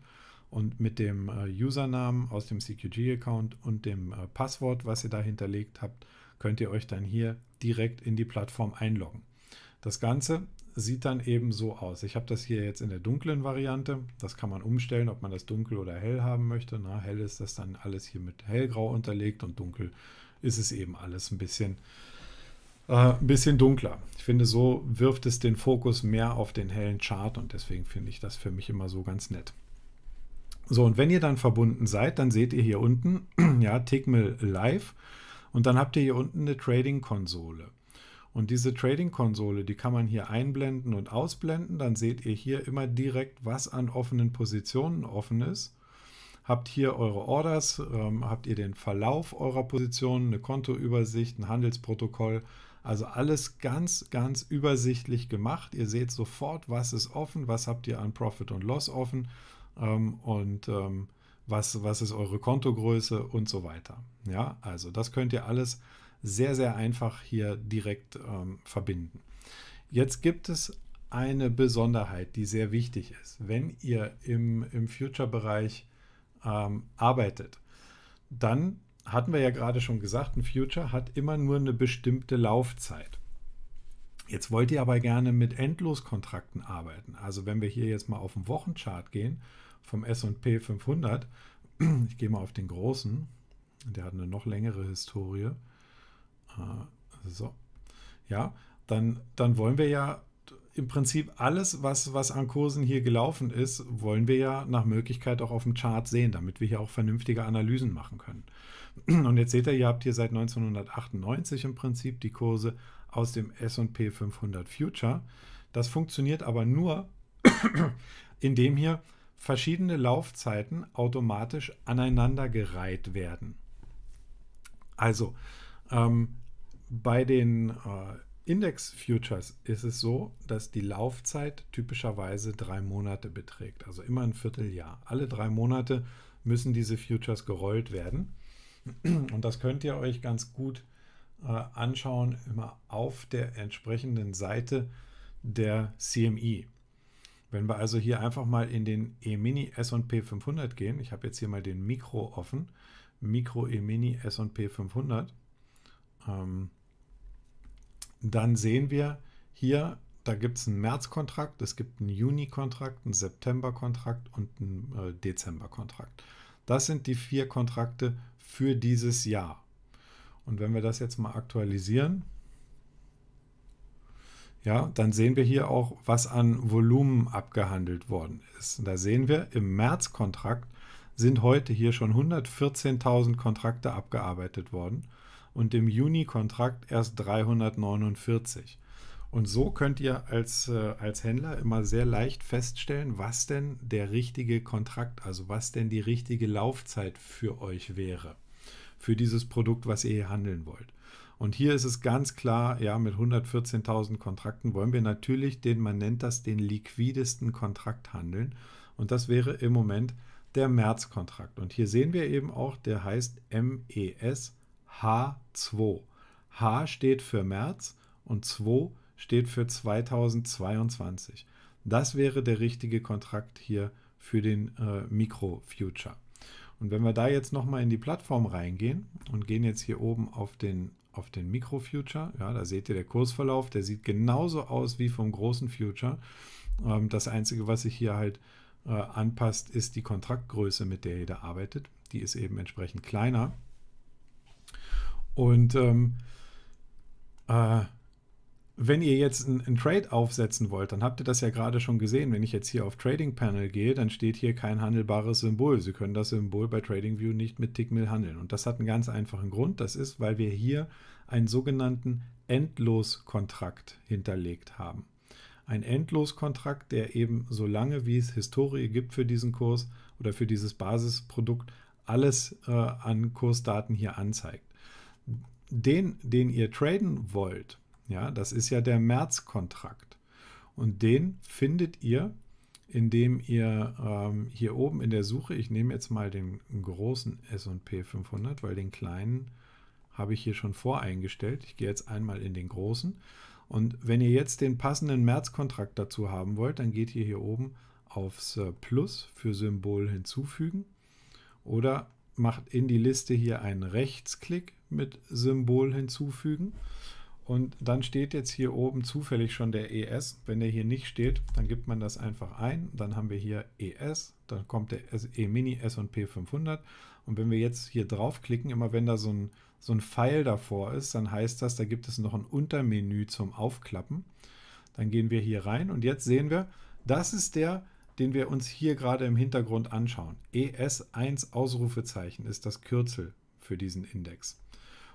und mit dem äh, Usernamen aus dem CQG-Account und dem äh, Passwort, was ihr da hinterlegt habt, könnt ihr euch dann hier direkt in die Plattform einloggen. Das Ganze sieht dann eben so aus. Ich habe das hier jetzt in der dunklen Variante. Das kann man umstellen, ob man das dunkel oder hell haben möchte. Na, hell ist das dann alles hier mit hellgrau unterlegt und dunkel ist es eben alles ein bisschen, äh, ein bisschen dunkler. Ich finde, so wirft es den Fokus mehr auf den hellen Chart und deswegen finde ich das für mich immer so ganz nett. So, und wenn ihr dann verbunden seid, dann seht ihr hier unten, *clears throat* ja, Tickmill Live und dann habt ihr hier unten eine Trading-Konsole. Und diese Trading-Konsole, die kann man hier einblenden und ausblenden. Dann seht ihr hier immer direkt, was an offenen Positionen offen ist. Habt hier eure Orders, ähm, habt ihr den Verlauf eurer Positionen, eine Kontoübersicht, ein Handelsprotokoll. Also alles ganz, ganz übersichtlich gemacht. Ihr seht sofort, was ist offen, was habt ihr an Profit und Loss offen ähm, und ähm, was, was ist eure Kontogröße und so weiter. Ja, also das könnt ihr alles sehr, sehr einfach hier direkt ähm, verbinden. Jetzt gibt es eine Besonderheit, die sehr wichtig ist. Wenn ihr im, im Future-Bereich ähm, arbeitet, dann hatten wir ja gerade schon gesagt, ein Future hat immer nur eine bestimmte Laufzeit. Jetzt wollt ihr aber gerne mit Endloskontrakten arbeiten. Also wenn wir hier jetzt mal auf den Wochenchart gehen vom S&P 500, *clears throat* ich gehe mal auf den großen, der hat eine noch längere Historie, äh, so. Ja, dann, dann wollen wir ja im Prinzip alles, was, was an Kursen hier gelaufen ist, wollen wir ja nach Möglichkeit auch auf dem Chart sehen, damit wir hier auch vernünftige Analysen machen können. Und jetzt seht ihr, ihr habt hier seit 1998 im Prinzip die Kurse aus dem S&P 500 Future. Das funktioniert aber nur, *coughs* indem hier verschiedene Laufzeiten automatisch aneinandergereiht werden. Also, ähm, bei den äh, Index-Futures ist es so, dass die Laufzeit typischerweise drei Monate beträgt, also immer ein Vierteljahr. Alle drei Monate müssen diese Futures gerollt werden. Und das könnt ihr euch ganz gut äh, anschauen, immer auf der entsprechenden Seite der CMI. Wenn wir also hier einfach mal in den E-Mini S&P 500 gehen, ich habe jetzt hier mal den Mikro offen, Mikro E-Mini S&P 500, ähm, dann sehen wir hier, da gibt es einen März-Kontrakt, es gibt einen Juni-Kontrakt, einen September-Kontrakt und einen äh, Dezember-Kontrakt. Das sind die vier Kontrakte für dieses Jahr. Und wenn wir das jetzt mal aktualisieren, ja, dann sehen wir hier auch, was an Volumen abgehandelt worden ist. Und da sehen wir, im März-Kontrakt sind heute hier schon 114.000 Kontrakte abgearbeitet worden und im Juni-Kontrakt erst 349. Und so könnt ihr als, äh, als Händler immer sehr leicht feststellen, was denn der richtige Kontrakt, also was denn die richtige Laufzeit für euch wäre, für dieses Produkt, was ihr hier handeln wollt. Und hier ist es ganz klar, ja, mit 114.000 Kontrakten wollen wir natürlich den, man nennt das den liquidesten Kontrakt handeln. Und das wäre im Moment der März-Kontrakt. Und hier sehen wir eben auch, der heißt MES H2. H steht für März und 2 steht für 2022. Das wäre der richtige Kontrakt hier für den äh, Mikrofuture. Und wenn wir da jetzt nochmal in die Plattform reingehen und gehen jetzt hier oben auf den, auf den Mikrofuture, ja, da seht ihr der Kursverlauf, der sieht genauso aus wie vom großen Future. Ähm, das Einzige, was sich hier halt äh, anpasst, ist die Kontraktgröße, mit der ihr da arbeitet. Die ist eben entsprechend kleiner. Und ähm, äh, wenn ihr jetzt einen Trade aufsetzen wollt, dann habt ihr das ja gerade schon gesehen. Wenn ich jetzt hier auf Trading Panel gehe, dann steht hier kein handelbares Symbol. Sie können das Symbol bei TradingView nicht mit Tickmill handeln. Und das hat einen ganz einfachen Grund. Das ist, weil wir hier einen sogenannten Endloskontrakt hinterlegt haben. Ein Endloskontrakt, der eben so lange, wie es Historie gibt für diesen Kurs oder für dieses Basisprodukt, alles äh, an Kursdaten hier anzeigt den, den ihr traden wollt, ja, das ist ja der März-Kontrakt. Und den findet ihr, indem ihr ähm, hier oben in der Suche, ich nehme jetzt mal den großen S&P 500, weil den kleinen habe ich hier schon voreingestellt. Ich gehe jetzt einmal in den großen. Und wenn ihr jetzt den passenden März-Kontrakt dazu haben wollt, dann geht ihr hier oben aufs Plus für Symbol hinzufügen oder macht in die Liste hier einen Rechtsklick mit Symbol hinzufügen. Und dann steht jetzt hier oben zufällig schon der ES. Wenn der hier nicht steht, dann gibt man das einfach ein. Dann haben wir hier ES, dann kommt der E-Mini S&P 500. Und wenn wir jetzt hier draufklicken, immer wenn da so ein, so ein Pfeil davor ist, dann heißt das, da gibt es noch ein Untermenü zum Aufklappen. Dann gehen wir hier rein und jetzt sehen wir, das ist der den wir uns hier gerade im Hintergrund anschauen. ES1 Ausrufezeichen ist das Kürzel für diesen Index.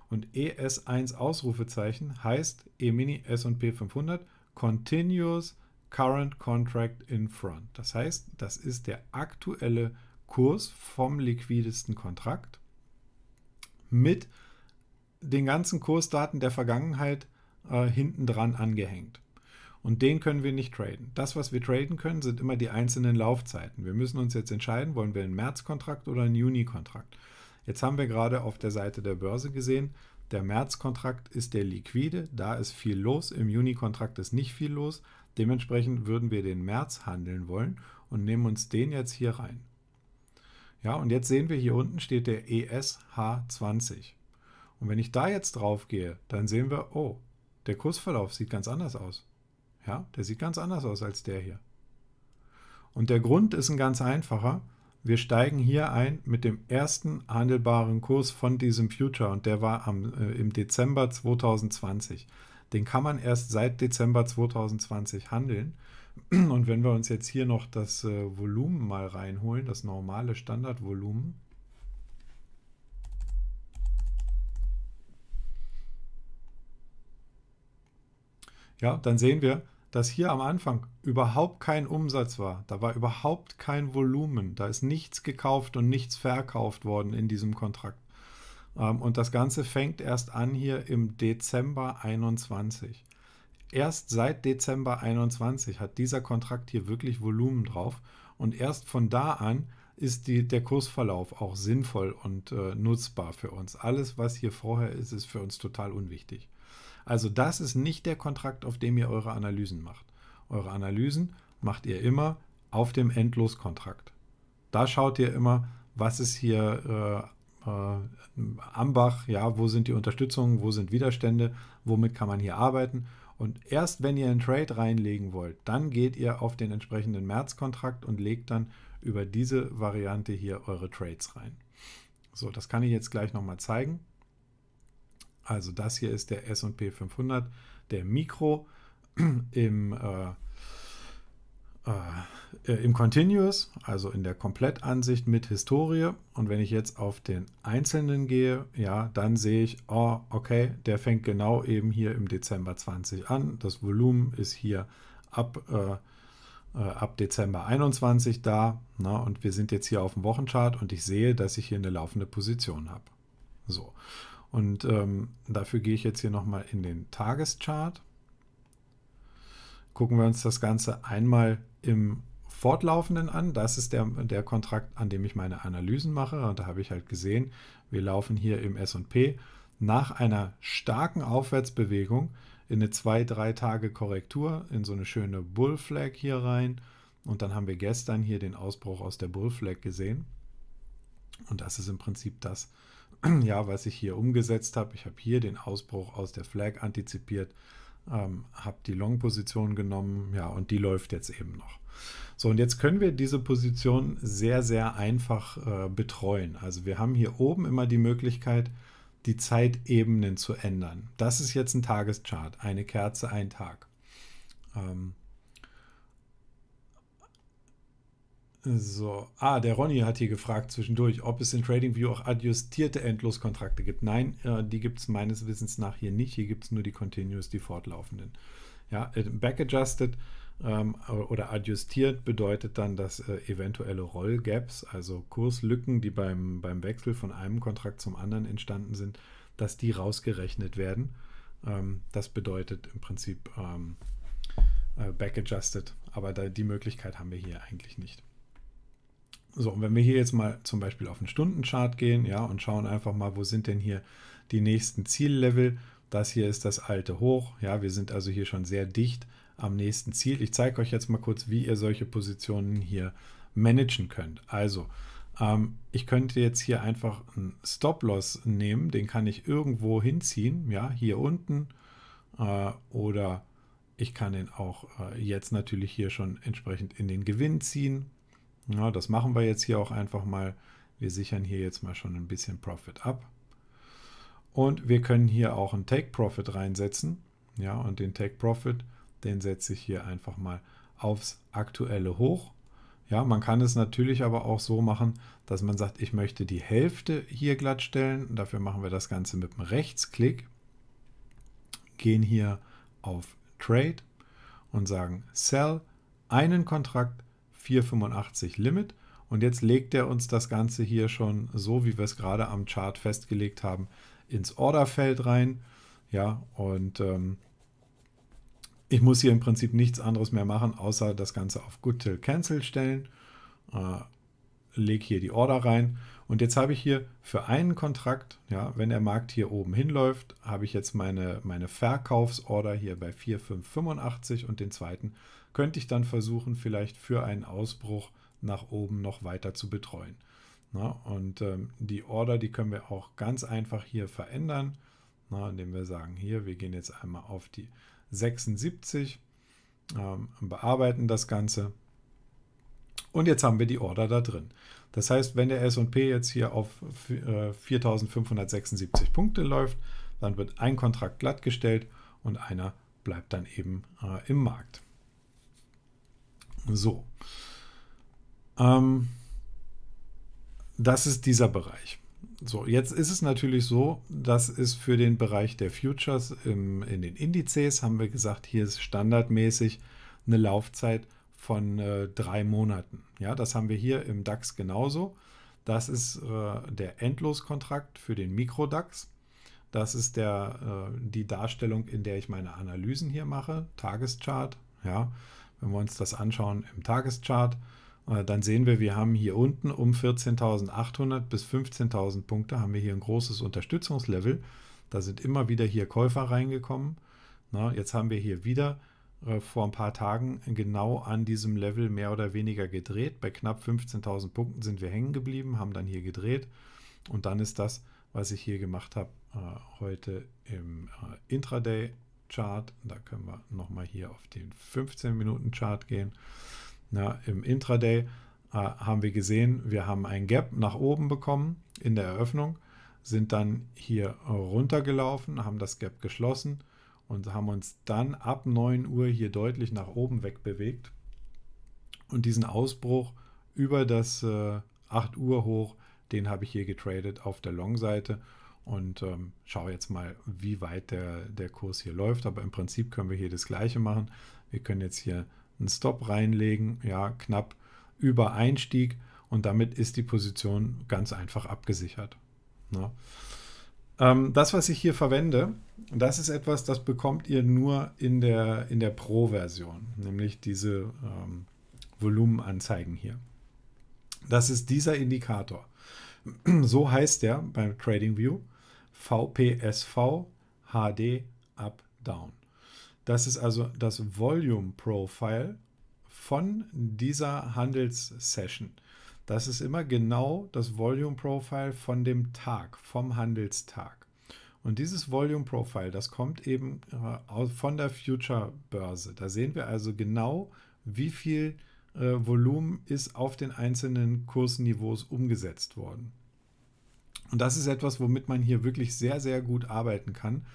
Und ES1 Ausrufezeichen heißt E-Mini S&P 500 Continuous Current Contract in Front. Das heißt, das ist der aktuelle Kurs vom liquidesten Kontrakt mit den ganzen Kursdaten der Vergangenheit äh, dran angehängt. Und den können wir nicht traden. Das, was wir traden können, sind immer die einzelnen Laufzeiten. Wir müssen uns jetzt entscheiden, wollen wir einen März-Kontrakt oder einen Juni-Kontrakt. Jetzt haben wir gerade auf der Seite der Börse gesehen, der März-Kontrakt ist der liquide, da ist viel los, im Juni-Kontrakt ist nicht viel los. Dementsprechend würden wir den März handeln wollen und nehmen uns den jetzt hier rein. Ja, und jetzt sehen wir hier unten steht der ESH20. Und wenn ich da jetzt drauf gehe, dann sehen wir, oh, der Kursverlauf sieht ganz anders aus. Ja, der sieht ganz anders aus als der hier. Und der Grund ist ein ganz einfacher. Wir steigen hier ein mit dem ersten handelbaren Kurs von diesem Future und der war am, äh, im Dezember 2020. Den kann man erst seit Dezember 2020 handeln. *clears throat* Und wenn wir uns jetzt hier noch das äh, Volumen mal reinholen, das normale Standardvolumen, ja, dann sehen wir, dass hier am Anfang überhaupt kein Umsatz war. Da war überhaupt kein Volumen. Da ist nichts gekauft und nichts verkauft worden in diesem Kontrakt. Ähm, und das Ganze fängt erst an hier im Dezember 21. Erst seit Dezember 21 hat dieser Kontrakt hier wirklich Volumen drauf. Und erst von da an ist die, der Kursverlauf auch sinnvoll und äh, nutzbar für uns. Alles, was hier vorher ist, ist für uns total unwichtig. Also das ist nicht der Kontrakt, auf dem ihr eure Analysen macht. Eure Analysen macht ihr immer auf dem Endloskontrakt. Da schaut ihr immer, was ist hier äh, äh, am Bach, ja, wo sind die Unterstützungen, wo sind Widerstände, womit kann man hier arbeiten. Und erst wenn ihr einen Trade reinlegen wollt, dann geht ihr auf den entsprechenden Märzkontrakt und legt dann über diese Variante hier eure Trades rein. So, das kann ich jetzt gleich nochmal zeigen. Also das hier ist der S&P 500, der Mikro *clears throat* im, äh, äh, äh, im Continuous, also in der Komplettansicht mit Historie. Und wenn ich jetzt auf den Einzelnen gehe, ja, dann sehe ich, oh, okay, der fängt genau eben hier im Dezember 20 an. Das Volumen ist hier ab, äh, äh ab Dezember 21 da. Ne? Und wir sind jetzt hier auf dem Wochenchart und ich sehe, dass ich hier eine laufende Position habe. So. Und ähm, dafür gehe ich jetzt hier nochmal in den Tageschart. Gucken wir uns das Ganze einmal im Fortlaufenden an. Das ist der, der Kontrakt, an dem ich meine Analysen mache. Und da habe ich halt gesehen, wir laufen hier im SP nach einer starken Aufwärtsbewegung in eine 2-3 Tage Korrektur, in so eine schöne Bull Flag hier rein. Und dann haben wir gestern hier den Ausbruch aus der Bull Flag gesehen. Und das ist im Prinzip das, *clears throat* ja, was ich hier umgesetzt habe, ich habe hier den Ausbruch aus der Flag antizipiert, ähm, habe die Long-Position genommen, ja, und die läuft jetzt eben noch. So, und jetzt können wir diese Position sehr, sehr einfach äh, betreuen. Also wir haben hier oben immer die Möglichkeit, die Zeitebenen zu ändern. Das ist jetzt ein Tageschart, eine Kerze, ein Tag. Ähm, So, ah, der Ronny hat hier gefragt zwischendurch, ob es in TradingView auch adjustierte Endloskontrakte gibt. Nein, äh, die gibt es meines Wissens nach hier nicht. Hier gibt es nur die Continuous, die fortlaufenden. Ja, äh, Backadjusted ähm, äh, oder adjustiert bedeutet dann, dass äh, eventuelle Rollgaps, also Kurslücken, die beim, beim Wechsel von einem Kontrakt zum anderen entstanden sind, dass die rausgerechnet werden. Ähm, das bedeutet im Prinzip ähm, äh, Backadjusted, aber da, die Möglichkeit haben wir hier eigentlich nicht. So, und wenn wir hier jetzt mal zum Beispiel auf den Stundenchart gehen, ja, und schauen einfach mal, wo sind denn hier die nächsten Ziellevel. Das hier ist das alte Hoch. Ja, wir sind also hier schon sehr dicht am nächsten Ziel. Ich zeige euch jetzt mal kurz, wie ihr solche Positionen hier managen könnt. Also, ähm, ich könnte jetzt hier einfach einen Stop-Loss nehmen. Den kann ich irgendwo hinziehen. Ja, hier unten. Äh, oder ich kann den auch äh, jetzt natürlich hier schon entsprechend in den Gewinn ziehen. Ja, das machen wir jetzt hier auch einfach mal. Wir sichern hier jetzt mal schon ein bisschen Profit ab. Und wir können hier auch einen Take Profit reinsetzen. Ja, und den Take Profit, den setze ich hier einfach mal aufs aktuelle Hoch. Ja, man kann es natürlich aber auch so machen, dass man sagt, ich möchte die Hälfte hier glattstellen. Dafür machen wir das Ganze mit dem Rechtsklick, gehen hier auf Trade und sagen Sell einen Kontrakt 485 Limit. Und jetzt legt er uns das Ganze hier schon so, wie wir es gerade am Chart festgelegt haben, ins Orderfeld rein. Ja, und ähm, ich muss hier im Prinzip nichts anderes mehr machen, außer das Ganze auf Good Till Cancel stellen. Äh, leg hier die Order rein. Und jetzt habe ich hier für einen Kontrakt, ja, wenn der Markt hier oben hinläuft, habe ich jetzt meine, meine Verkaufsorder hier bei 4,585 und den zweiten könnte ich dann versuchen, vielleicht für einen Ausbruch nach oben noch weiter zu betreuen. Na, und ähm, die Order, die können wir auch ganz einfach hier verändern, na, indem wir sagen, hier, wir gehen jetzt einmal auf die 76, ähm, bearbeiten das Ganze. Und jetzt haben wir die Order da drin. Das heißt, wenn der S&P jetzt hier auf 4.576 äh, Punkte läuft, dann wird ein Kontrakt glattgestellt und einer bleibt dann eben äh, im Markt. So. Ähm, das ist dieser Bereich. So, jetzt ist es natürlich so, das ist für den Bereich der Futures im, in den Indizes, haben wir gesagt, hier ist standardmäßig eine Laufzeit von äh, drei Monaten. Ja, das haben wir hier im DAX genauso. Das ist äh, der Endloskontrakt für den Mikro-DAX. Das ist der, äh, die Darstellung, in der ich meine Analysen hier mache, Tageschart. Ja, wenn wir uns das anschauen im Tageschart, äh, dann sehen wir, wir haben hier unten um 14.800 bis 15.000 Punkte haben wir hier ein großes Unterstützungslevel. Da sind immer wieder hier Käufer reingekommen. jetzt haben wir hier wieder äh, vor ein paar Tagen genau an diesem Level mehr oder weniger gedreht. Bei knapp 15.000 Punkten sind wir hängen geblieben, haben dann hier gedreht. Und dann ist das, was ich hier gemacht habe, äh, heute im Intraday Chart. Da können wir nochmal hier auf den 15-Minuten-Chart gehen. Na, Im Intraday äh, haben wir gesehen, wir haben ein Gap nach oben bekommen in der Eröffnung, sind dann hier runtergelaufen, haben das Gap geschlossen und haben uns dann ab 9 Uhr hier deutlich nach oben wegbewegt und diesen Ausbruch über das äh, 8 Uhr hoch, den habe ich hier getradet auf der Long-Seite und ähm, schaue jetzt mal, wie weit der, der Kurs hier läuft. Aber im Prinzip können wir hier das gleiche machen. Wir können jetzt hier einen Stop reinlegen, ja, knapp über Einstieg und damit ist die Position ganz einfach abgesichert. Ja. Ne? Ähm, das, was ich hier verwende, das ist etwas, das bekommt ihr nur in der, in der Pro-Version, nämlich diese ähm, Volumenanzeigen hier. Das ist dieser Indikator. So heißt der beim TradingView. VPSV HD Up Down. Das ist also das Volume Profile von dieser Handelssession. Das ist immer genau das Volume Profile von dem Tag, vom Handelstag. Und dieses Volume Profile, das kommt eben äh, von der Future Börse. Da sehen wir also genau, wie viel äh, Volumen ist auf den einzelnen Kursniveaus umgesetzt worden. Und das ist etwas, womit man hier wirklich sehr, sehr gut arbeiten kann,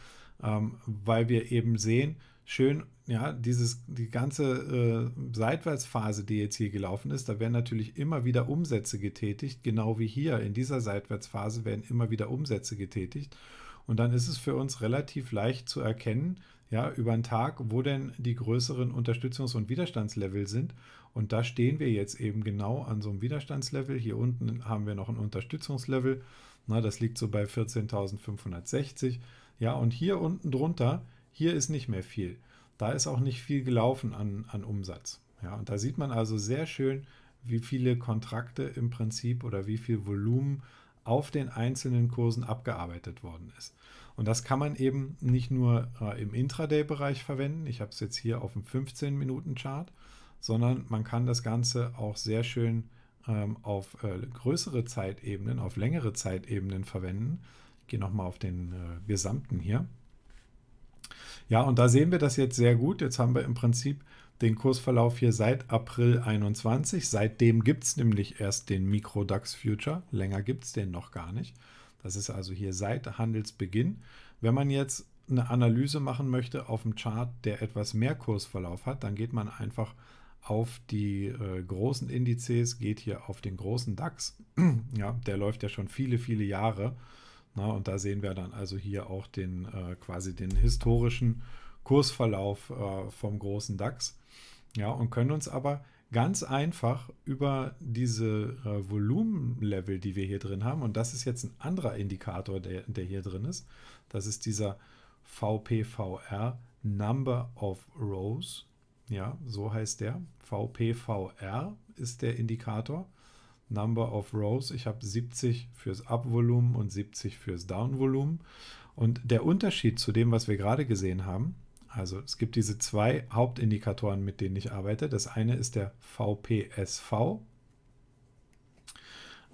ähm, weil wir eben sehen, schön, ja, dieses, die ganze äh, Seitwärtsphase, die jetzt hier gelaufen ist, da werden natürlich immer wieder Umsätze getätigt, genau wie hier in dieser Seitwärtsphase werden immer wieder Umsätze getätigt. Und dann ist es für uns relativ leicht zu erkennen, ja, über einen Tag, wo denn die größeren Unterstützungs- und Widerstandslevel sind. Und da stehen wir jetzt eben genau an so einem Widerstandslevel. Hier unten haben wir noch ein Unterstützungslevel. Na, das liegt so bei 14.560. Ja, und hier unten drunter, hier ist nicht mehr viel. Da ist auch nicht viel gelaufen an, an Umsatz. Ja, und da sieht man also sehr schön, wie viele Kontrakte im Prinzip oder wie viel Volumen auf den einzelnen Kursen abgearbeitet worden ist. Und das kann man eben nicht nur äh, im Intraday-Bereich verwenden. Ich habe es jetzt hier auf dem 15-Minuten-Chart, sondern man kann das Ganze auch sehr schön verwenden ähm, auf äh, größere Zeitebenen, auf längere Zeitebenen verwenden. Ich gehe nochmal auf den äh, gesamten hier. Ja, und da sehen wir das jetzt sehr gut. Jetzt haben wir im Prinzip den Kursverlauf hier seit April 21. Seitdem gibt es nämlich erst den Mikro DAX Future. Länger gibt es den noch gar nicht. Das ist also hier seit Handelsbeginn. Wenn man jetzt eine Analyse machen möchte auf dem Chart, der etwas mehr Kursverlauf hat, dann geht man einfach auf die äh, großen Indizes, geht hier auf den großen DAX. *clears throat* ja, der läuft ja schon viele, viele Jahre. Na, und da sehen wir dann also hier auch den äh, quasi den historischen Kursverlauf äh, vom großen DAX. Ja, und können uns aber ganz einfach über diese äh, Volumenlevel, die wir hier drin haben, und das ist jetzt ein anderer Indikator, der, der hier drin ist, das ist dieser VPVR Number of Rows. Ja, so heißt der. VPVR ist der Indikator. Number of Rows. Ich habe 70 fürs Up-Volumen und 70 fürs Down-Volumen. Und der Unterschied zu dem, was wir gerade gesehen haben, also es gibt diese zwei Hauptindikatoren, mit denen ich arbeite. Das eine ist der VPSV.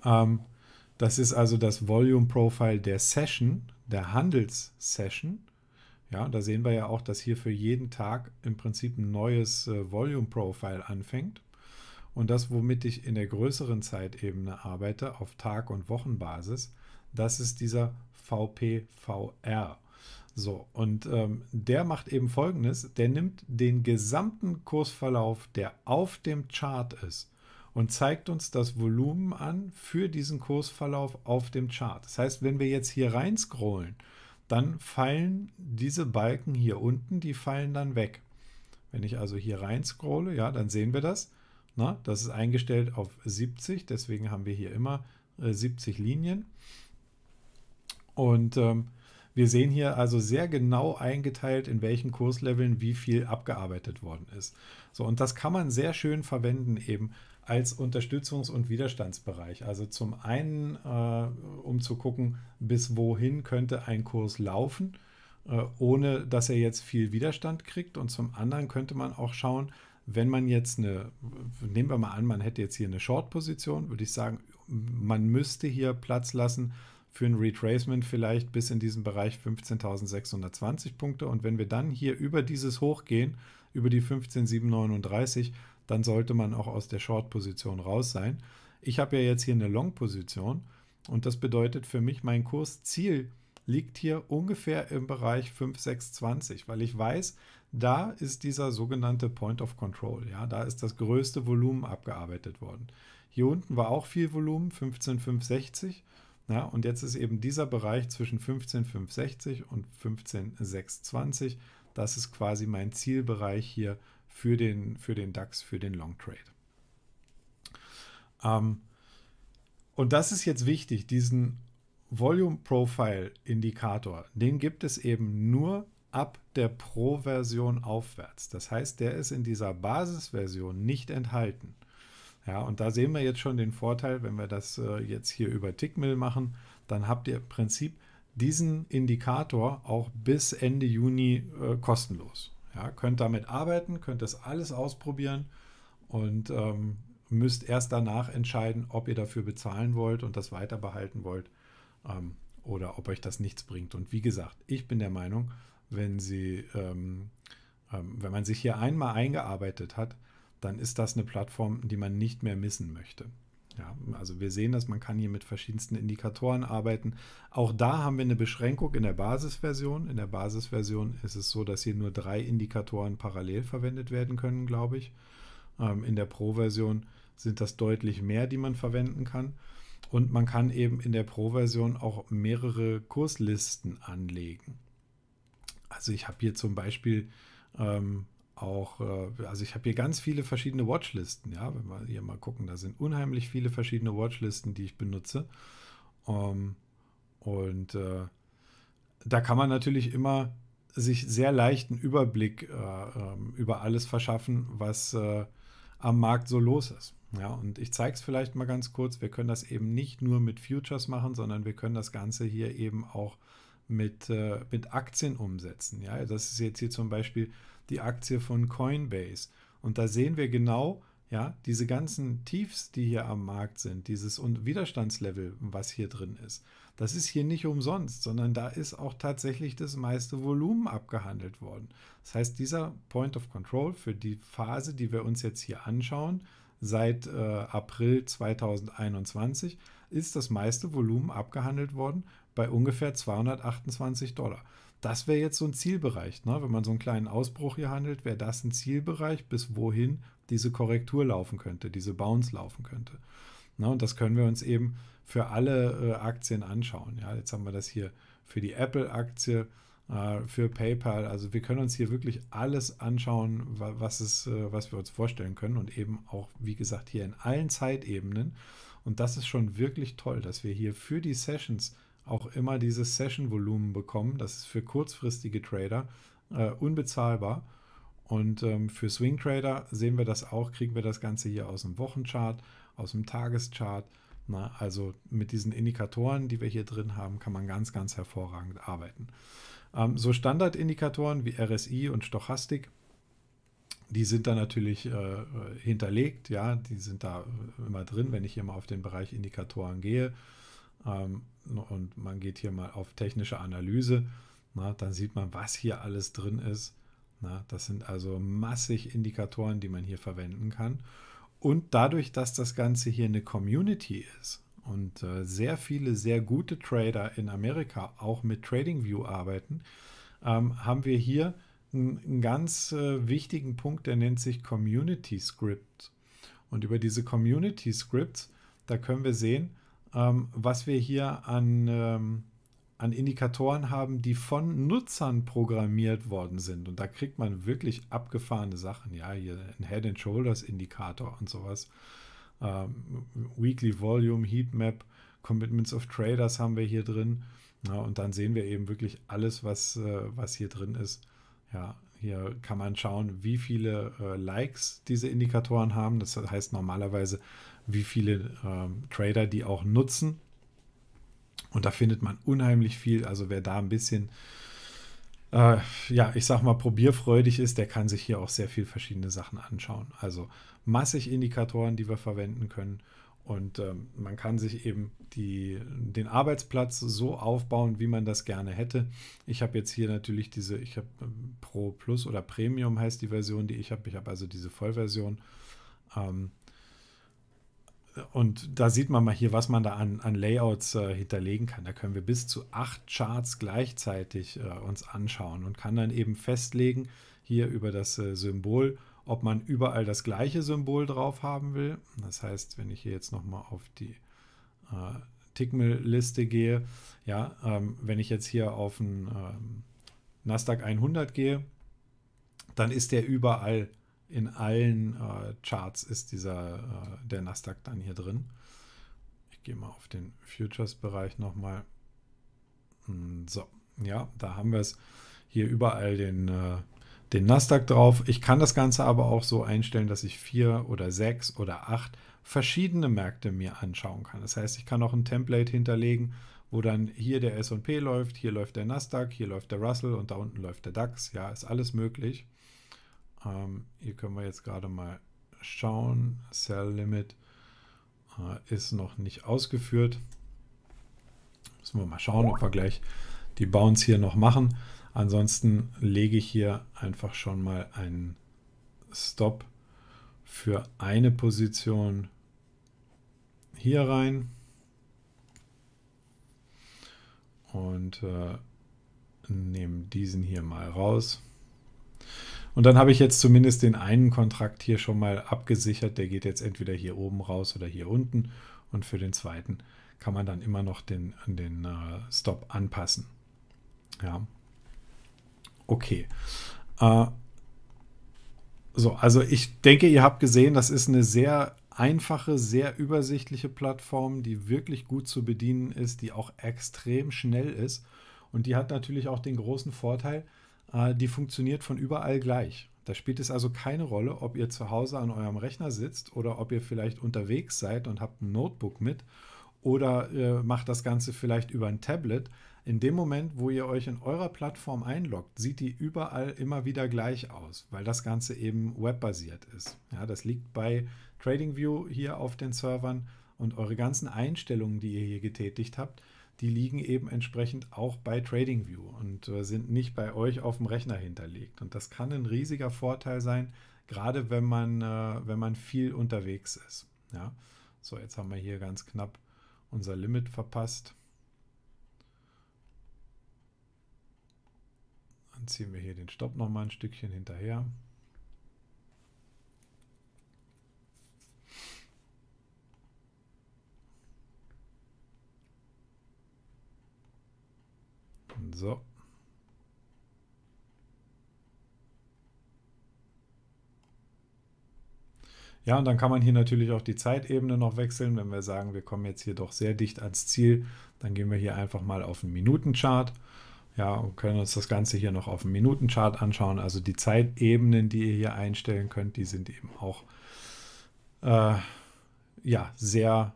Ähm, das ist also das Volume Profile der Session, der Handelssession. Ja, da sehen wir ja auch, dass hier für jeden Tag im Prinzip ein neues äh, Volume Profile anfängt. Und das, womit ich in der größeren Zeitebene arbeite, auf Tag- und Wochenbasis, das ist dieser VPVR. So, und ähm, der macht eben folgendes: der nimmt den gesamten Kursverlauf, der auf dem Chart ist, und zeigt uns das Volumen an für diesen Kursverlauf auf dem Chart. Das heißt, wenn wir jetzt hier rein scrollen dann fallen diese Balken hier unten, die fallen dann weg. Wenn ich also hier rein scrolle, ja, dann sehen wir das. Na, das ist eingestellt auf 70, deswegen haben wir hier immer äh, 70 Linien. Und ähm, wir sehen hier also sehr genau eingeteilt, in welchen Kursleveln wie viel abgearbeitet worden ist. So, und das kann man sehr schön verwenden eben als Unterstützungs- und Widerstandsbereich. Also zum einen, äh, um zu gucken, bis wohin könnte ein Kurs laufen, äh, ohne dass er jetzt viel Widerstand kriegt. Und zum anderen könnte man auch schauen, wenn man jetzt eine, nehmen wir mal an, man hätte jetzt hier eine Short-Position, würde ich sagen, man müsste hier Platz lassen für ein Retracement vielleicht bis in diesen Bereich 15.620 Punkte. Und wenn wir dann hier über dieses Hoch gehen, über die 15.739, dann sollte man auch aus der Short-Position raus sein. Ich habe ja jetzt hier eine Long-Position und das bedeutet für mich, mein Kursziel liegt hier ungefähr im Bereich 5620, weil ich weiß, da ist dieser sogenannte Point of Control. Ja, da ist das größte Volumen abgearbeitet worden. Hier unten war auch viel Volumen, 15560. Ja, und jetzt ist eben dieser Bereich zwischen 15560 und 15620. Das ist quasi mein Zielbereich hier für den, für den DAX, für den Long Trade. Ähm, und das ist jetzt wichtig, diesen Volume Profile Indikator, den gibt es eben nur ab der Pro-Version aufwärts. Das heißt, der ist in dieser Basisversion nicht enthalten. Ja, und da sehen wir jetzt schon den Vorteil, wenn wir das äh, jetzt hier über Tickmill machen, dann habt ihr im Prinzip diesen Indikator auch bis Ende Juni äh, kostenlos. Ja, könnt damit arbeiten, könnt das alles ausprobieren und ähm, müsst erst danach entscheiden, ob ihr dafür bezahlen wollt und das weiter behalten wollt ähm, oder ob euch das nichts bringt. Und wie gesagt, ich bin der Meinung, wenn sie, ähm, ähm, wenn man sich hier einmal eingearbeitet hat, dann ist das eine Plattform, die man nicht mehr missen möchte. Ja, also wir sehen das, man kann hier mit verschiedensten Indikatoren arbeiten. Auch da haben wir eine Beschränkung in der Basisversion. In der Basisversion ist es so, dass hier nur drei Indikatoren parallel verwendet werden können, glaube ich. Ähm, in der Pro-Version sind das deutlich mehr, die man verwenden kann. Und man kann eben in der Pro-Version auch mehrere Kurslisten anlegen. Also ich habe hier zum Beispiel ähm, auch, äh, also ich habe hier ganz viele verschiedene Watchlisten, ja, wenn wir hier mal gucken, da sind unheimlich viele verschiedene Watchlisten, die ich benutze. Um, ähm, und äh, da kann man natürlich immer sich sehr leichten Überblick äh, ähm, über alles verschaffen, was äh, am Markt so los ist. Ja, und ich zeige es vielleicht mal ganz kurz. Wir können das eben nicht nur mit Futures machen, sondern wir können das Ganze hier eben auch mit, äh, mit Aktien umsetzen. Ja, das ist jetzt hier zum Beispiel die Aktie von Coinbase. Und da sehen wir genau, ja, diese ganzen Tiefs, die hier am Markt sind, dieses und Widerstandslevel, was hier drin ist, das ist hier nicht umsonst, sondern da ist auch tatsächlich das meiste Volumen abgehandelt worden. Das heißt, dieser Point of Control für die Phase, die wir uns jetzt hier anschauen, seit äh, April 2021, ist das meiste Volumen abgehandelt worden bei ungefähr 228 Dollar das wäre jetzt so ein Zielbereich. Ne? Wenn man so einen kleinen Ausbruch hier handelt, wäre das ein Zielbereich, bis wohin diese Korrektur laufen könnte, diese Bounce laufen könnte. Ne? Und das können wir uns eben für alle äh, Aktien anschauen. Ja? Jetzt haben wir das hier für die Apple-Aktie, äh, für PayPal. Also wir können uns hier wirklich alles anschauen, was, ist, äh, was wir uns vorstellen können und eben auch, wie gesagt, hier in allen Zeitebenen. Und das ist schon wirklich toll, dass wir hier für die Sessions auch immer dieses Session-Volumen bekommen. Das ist für kurzfristige Trader äh, unbezahlbar. Und ähm, für Swing Trader sehen wir das auch, kriegen wir das Ganze hier aus dem Wochenchart, aus dem Tageschart. Na, also mit diesen Indikatoren, die wir hier drin haben, kann man ganz, ganz hervorragend arbeiten. Ähm, so Standardindikatoren wie RSI und Stochastik, die sind da natürlich äh, hinterlegt, ja, die sind da äh, immer drin, wenn ich hier mal auf den Bereich Indikatoren gehe ähm, und man geht hier mal auf technische Analyse, na, dann sieht man, was hier alles drin ist. Na, das sind also massig Indikatoren, die man hier verwenden kann. Und dadurch, dass das Ganze hier eine Community ist und äh, sehr viele sehr gute Trader in Amerika auch mit TradingView arbeiten, ähm, haben wir hier einen ganz äh, wichtigen Punkt, der nennt sich Community Script. Und über diese Community Scripts, da können wir sehen, ähm, was wir hier an, ähm, an Indikatoren haben, die von Nutzern programmiert worden sind. Und da kriegt man wirklich abgefahrene Sachen. Ja, hier ein Head and Shoulders Indikator und sowas. Ähm, Weekly Volume, Heatmap, Commitments of Traders haben wir hier drin. Ja, und dann sehen wir eben wirklich alles, was, äh, was hier drin ist. Ja, hier kann man schauen, wie viele äh, Likes diese Indikatoren haben. Das heißt normalerweise, wie viele ähm, Trader die auch nutzen. Und da findet man unheimlich viel. Also wer da ein bisschen, äh, ja, ich sag mal, probierfreudig ist, der kann sich hier auch sehr viel verschiedene Sachen anschauen. Also massig Indikatoren, die wir verwenden können und ähm, man kann sich eben die, den Arbeitsplatz so aufbauen, wie man das gerne hätte. Ich habe jetzt hier natürlich diese, ich habe ähm, Pro Plus oder Premium heißt die Version, die ich habe. Ich habe also diese Vollversion. Ähm, und da sieht man mal hier, was man da an, an Layouts äh, hinterlegen kann. Da können wir bis zu acht Charts gleichzeitig äh, uns anschauen und kann dann eben festlegen, hier über das äh, Symbol, ob man überall das gleiche Symbol drauf haben will. Das heißt, wenn ich hier jetzt nochmal auf die äh, Tickmill-Liste gehe, ja, ähm, wenn ich jetzt hier auf den ähm, Nasdaq 100 gehe, dann ist der überall in allen äh, Charts ist dieser äh, der Nasdaq dann hier drin. Ich gehe mal auf den Futures-Bereich nochmal. Hm, so, ja, da haben wir es hier überall den äh, den Nasdaq drauf. Ich kann das Ganze aber auch so einstellen, dass ich vier oder sechs oder acht verschiedene Märkte mir anschauen kann. Das heißt, ich kann auch ein Template hinterlegen, wo dann hier der S&P läuft, hier läuft der Nasdaq, hier läuft der Russell und da unten läuft der DAX. Ja, ist alles möglich. Ähm, hier können wir jetzt gerade mal schauen. Sell Limit äh, ist noch nicht ausgeführt. Müssen wir mal schauen, ob wir gleich die Bounce hier noch machen. Ansonsten lege ich hier einfach schon mal einen Stop für eine Position hier rein und äh, nehme diesen hier mal raus. Und dann habe ich jetzt zumindest den einen Kontrakt hier schon mal abgesichert. Der geht jetzt entweder hier oben raus oder hier unten. Und für den zweiten kann man dann immer noch den, den äh, Stop anpassen. Ja okay. Äh, so, also ich denke, ihr habt gesehen, das ist eine sehr einfache, sehr übersichtliche Plattform, die wirklich gut zu bedienen ist, die auch extrem schnell ist. Und die hat natürlich auch den großen Vorteil, äh, die funktioniert von überall gleich. Da spielt es also keine Rolle, ob ihr zu Hause an eurem Rechner sitzt oder ob ihr vielleicht unterwegs seid und habt ein Notebook mit oder äh, macht das Ganze vielleicht über ein Tablet. In dem Moment, wo ihr euch in eurer Plattform einloggt, sieht die überall immer wieder gleich aus, weil das Ganze eben webbasiert ist. Ja, das liegt bei TradingView hier auf den Servern und eure ganzen Einstellungen, die ihr hier getätigt habt, die liegen eben entsprechend auch bei TradingView und äh, sind nicht bei euch auf dem Rechner hinterlegt. Und das kann ein riesiger Vorteil sein, gerade wenn man, äh, wenn man viel unterwegs ist. Ja. So, jetzt haben wir hier ganz knapp unser Limit verpasst. Dann ziehen wir hier den Stopp noch mal ein Stückchen hinterher. So. Ja, und dann kann man hier natürlich auch die Zeitebene noch wechseln. Wenn wir sagen, wir kommen jetzt hier doch sehr dicht ans Ziel, dann gehen wir hier einfach mal auf den Minutenchart ja, und können uns das Ganze hier noch auf dem Minutenchart anschauen. Also die Zeitebenen, die ihr hier einstellen könnt, die sind eben auch äh, ja, sehr,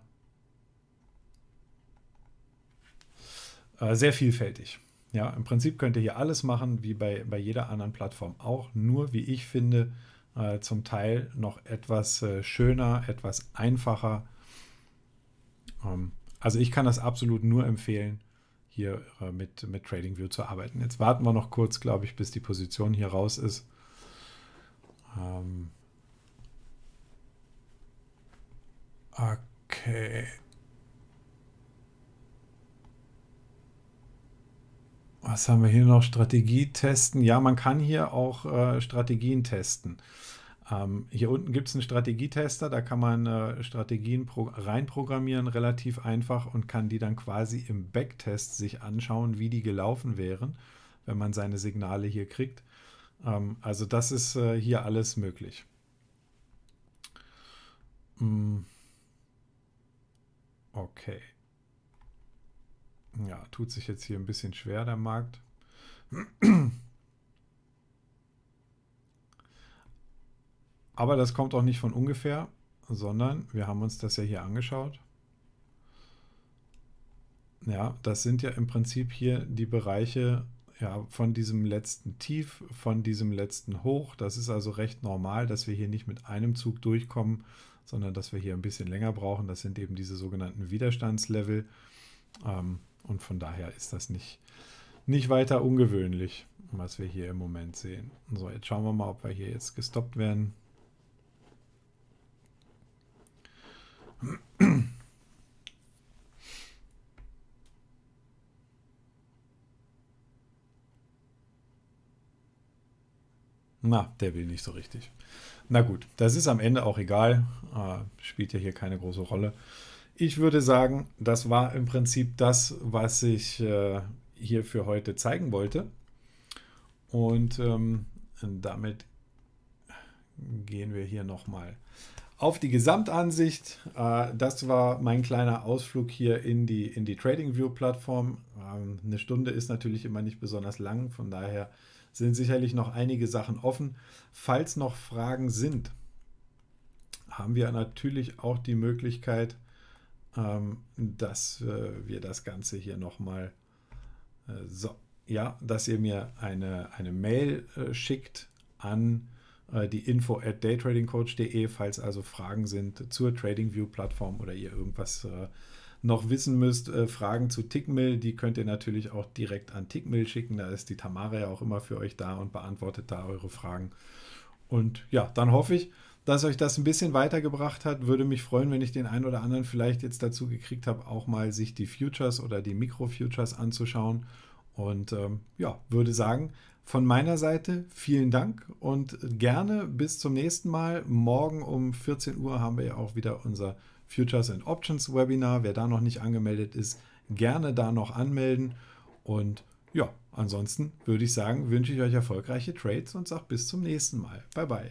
äh, sehr vielfältig. Ja, im Prinzip könnt ihr hier alles machen, wie bei, bei jeder anderen Plattform auch, nur wie ich finde, äh, zum Teil noch etwas äh, schöner, etwas einfacher. Ähm, also ich kann das absolut nur empfehlen hier äh, mit, mit TradingView zu arbeiten. Jetzt warten wir noch kurz, glaube ich, bis die Position hier raus ist. Ähm okay. Was haben wir hier noch? Strategie testen. Ja, man kann hier auch äh, Strategien testen. Ähm, hier unten gibt es einen Strategietester, da kann man äh, Strategien reinprogrammieren, relativ einfach und kann die dann quasi im Backtest sich anschauen, wie die gelaufen wären, wenn man seine Signale hier kriegt. Ähm, also das ist äh, hier alles möglich. Hm. Okay. Ja, tut sich jetzt hier ein bisschen schwer der Markt. Aber das kommt auch nicht von ungefähr, sondern wir haben uns das ja hier angeschaut. Ja, das sind ja im Prinzip hier die Bereiche ja, von diesem letzten Tief, von diesem letzten Hoch. Das ist also recht normal, dass wir hier nicht mit einem Zug durchkommen, sondern dass wir hier ein bisschen länger brauchen. Das sind eben diese sogenannten Widerstandslevel. Ähm, und von daher ist das nicht, nicht weiter ungewöhnlich, was wir hier im Moment sehen. So, jetzt schauen wir mal, ob wir hier jetzt gestoppt werden. Na, der will nicht so richtig. Na gut, das ist am Ende auch egal. Äh, spielt ja hier keine große Rolle. Ich würde sagen, das war im Prinzip das, was ich äh, hier für heute zeigen wollte. Und ähm, damit gehen wir hier nochmal auf die Gesamtansicht. Äh, das war mein kleiner Ausflug hier in die, in die TradingView-Plattform. Ähm, eine Stunde ist natürlich immer nicht besonders lang, von daher sind sicherlich noch einige Sachen offen. Falls noch Fragen sind, haben wir natürlich auch die Möglichkeit, ähm, dass äh, wir das Ganze hier nochmal äh, so, ja, dass ihr mir eine, eine Mail schickt an äh, die info at daytradingcoach.de, falls also Fragen sind zur TradingView-Plattform oder ihr irgendwas äh, noch wissen müsst. Äh, Fragen zu Tickmill, die könnt ihr natürlich auch direkt an Tickmill schicken. Da ist die Tamara ja auch immer für euch da und beantwortet da eure Fragen. Und ja, dann hoffe ich, dass euch das ein bisschen weitergebracht hat. Würde mich freuen, wenn ich den einen oder anderen vielleicht jetzt dazu gekriegt habe, auch mal sich die Futures oder die Mikrofutures anzuschauen. Und ähm, ja, würde sagen, von meiner Seite vielen Dank und gerne bis zum nächsten Mal. Morgen um 14 Uhr haben wir ja auch wieder unser Futures and Options Webinar. Wer da noch nicht angemeldet ist, gerne da noch anmelden. Und ja, ansonsten würde ich sagen, wünsche ich euch erfolgreiche Trades und sage bis zum nächsten Mal. Bye bye.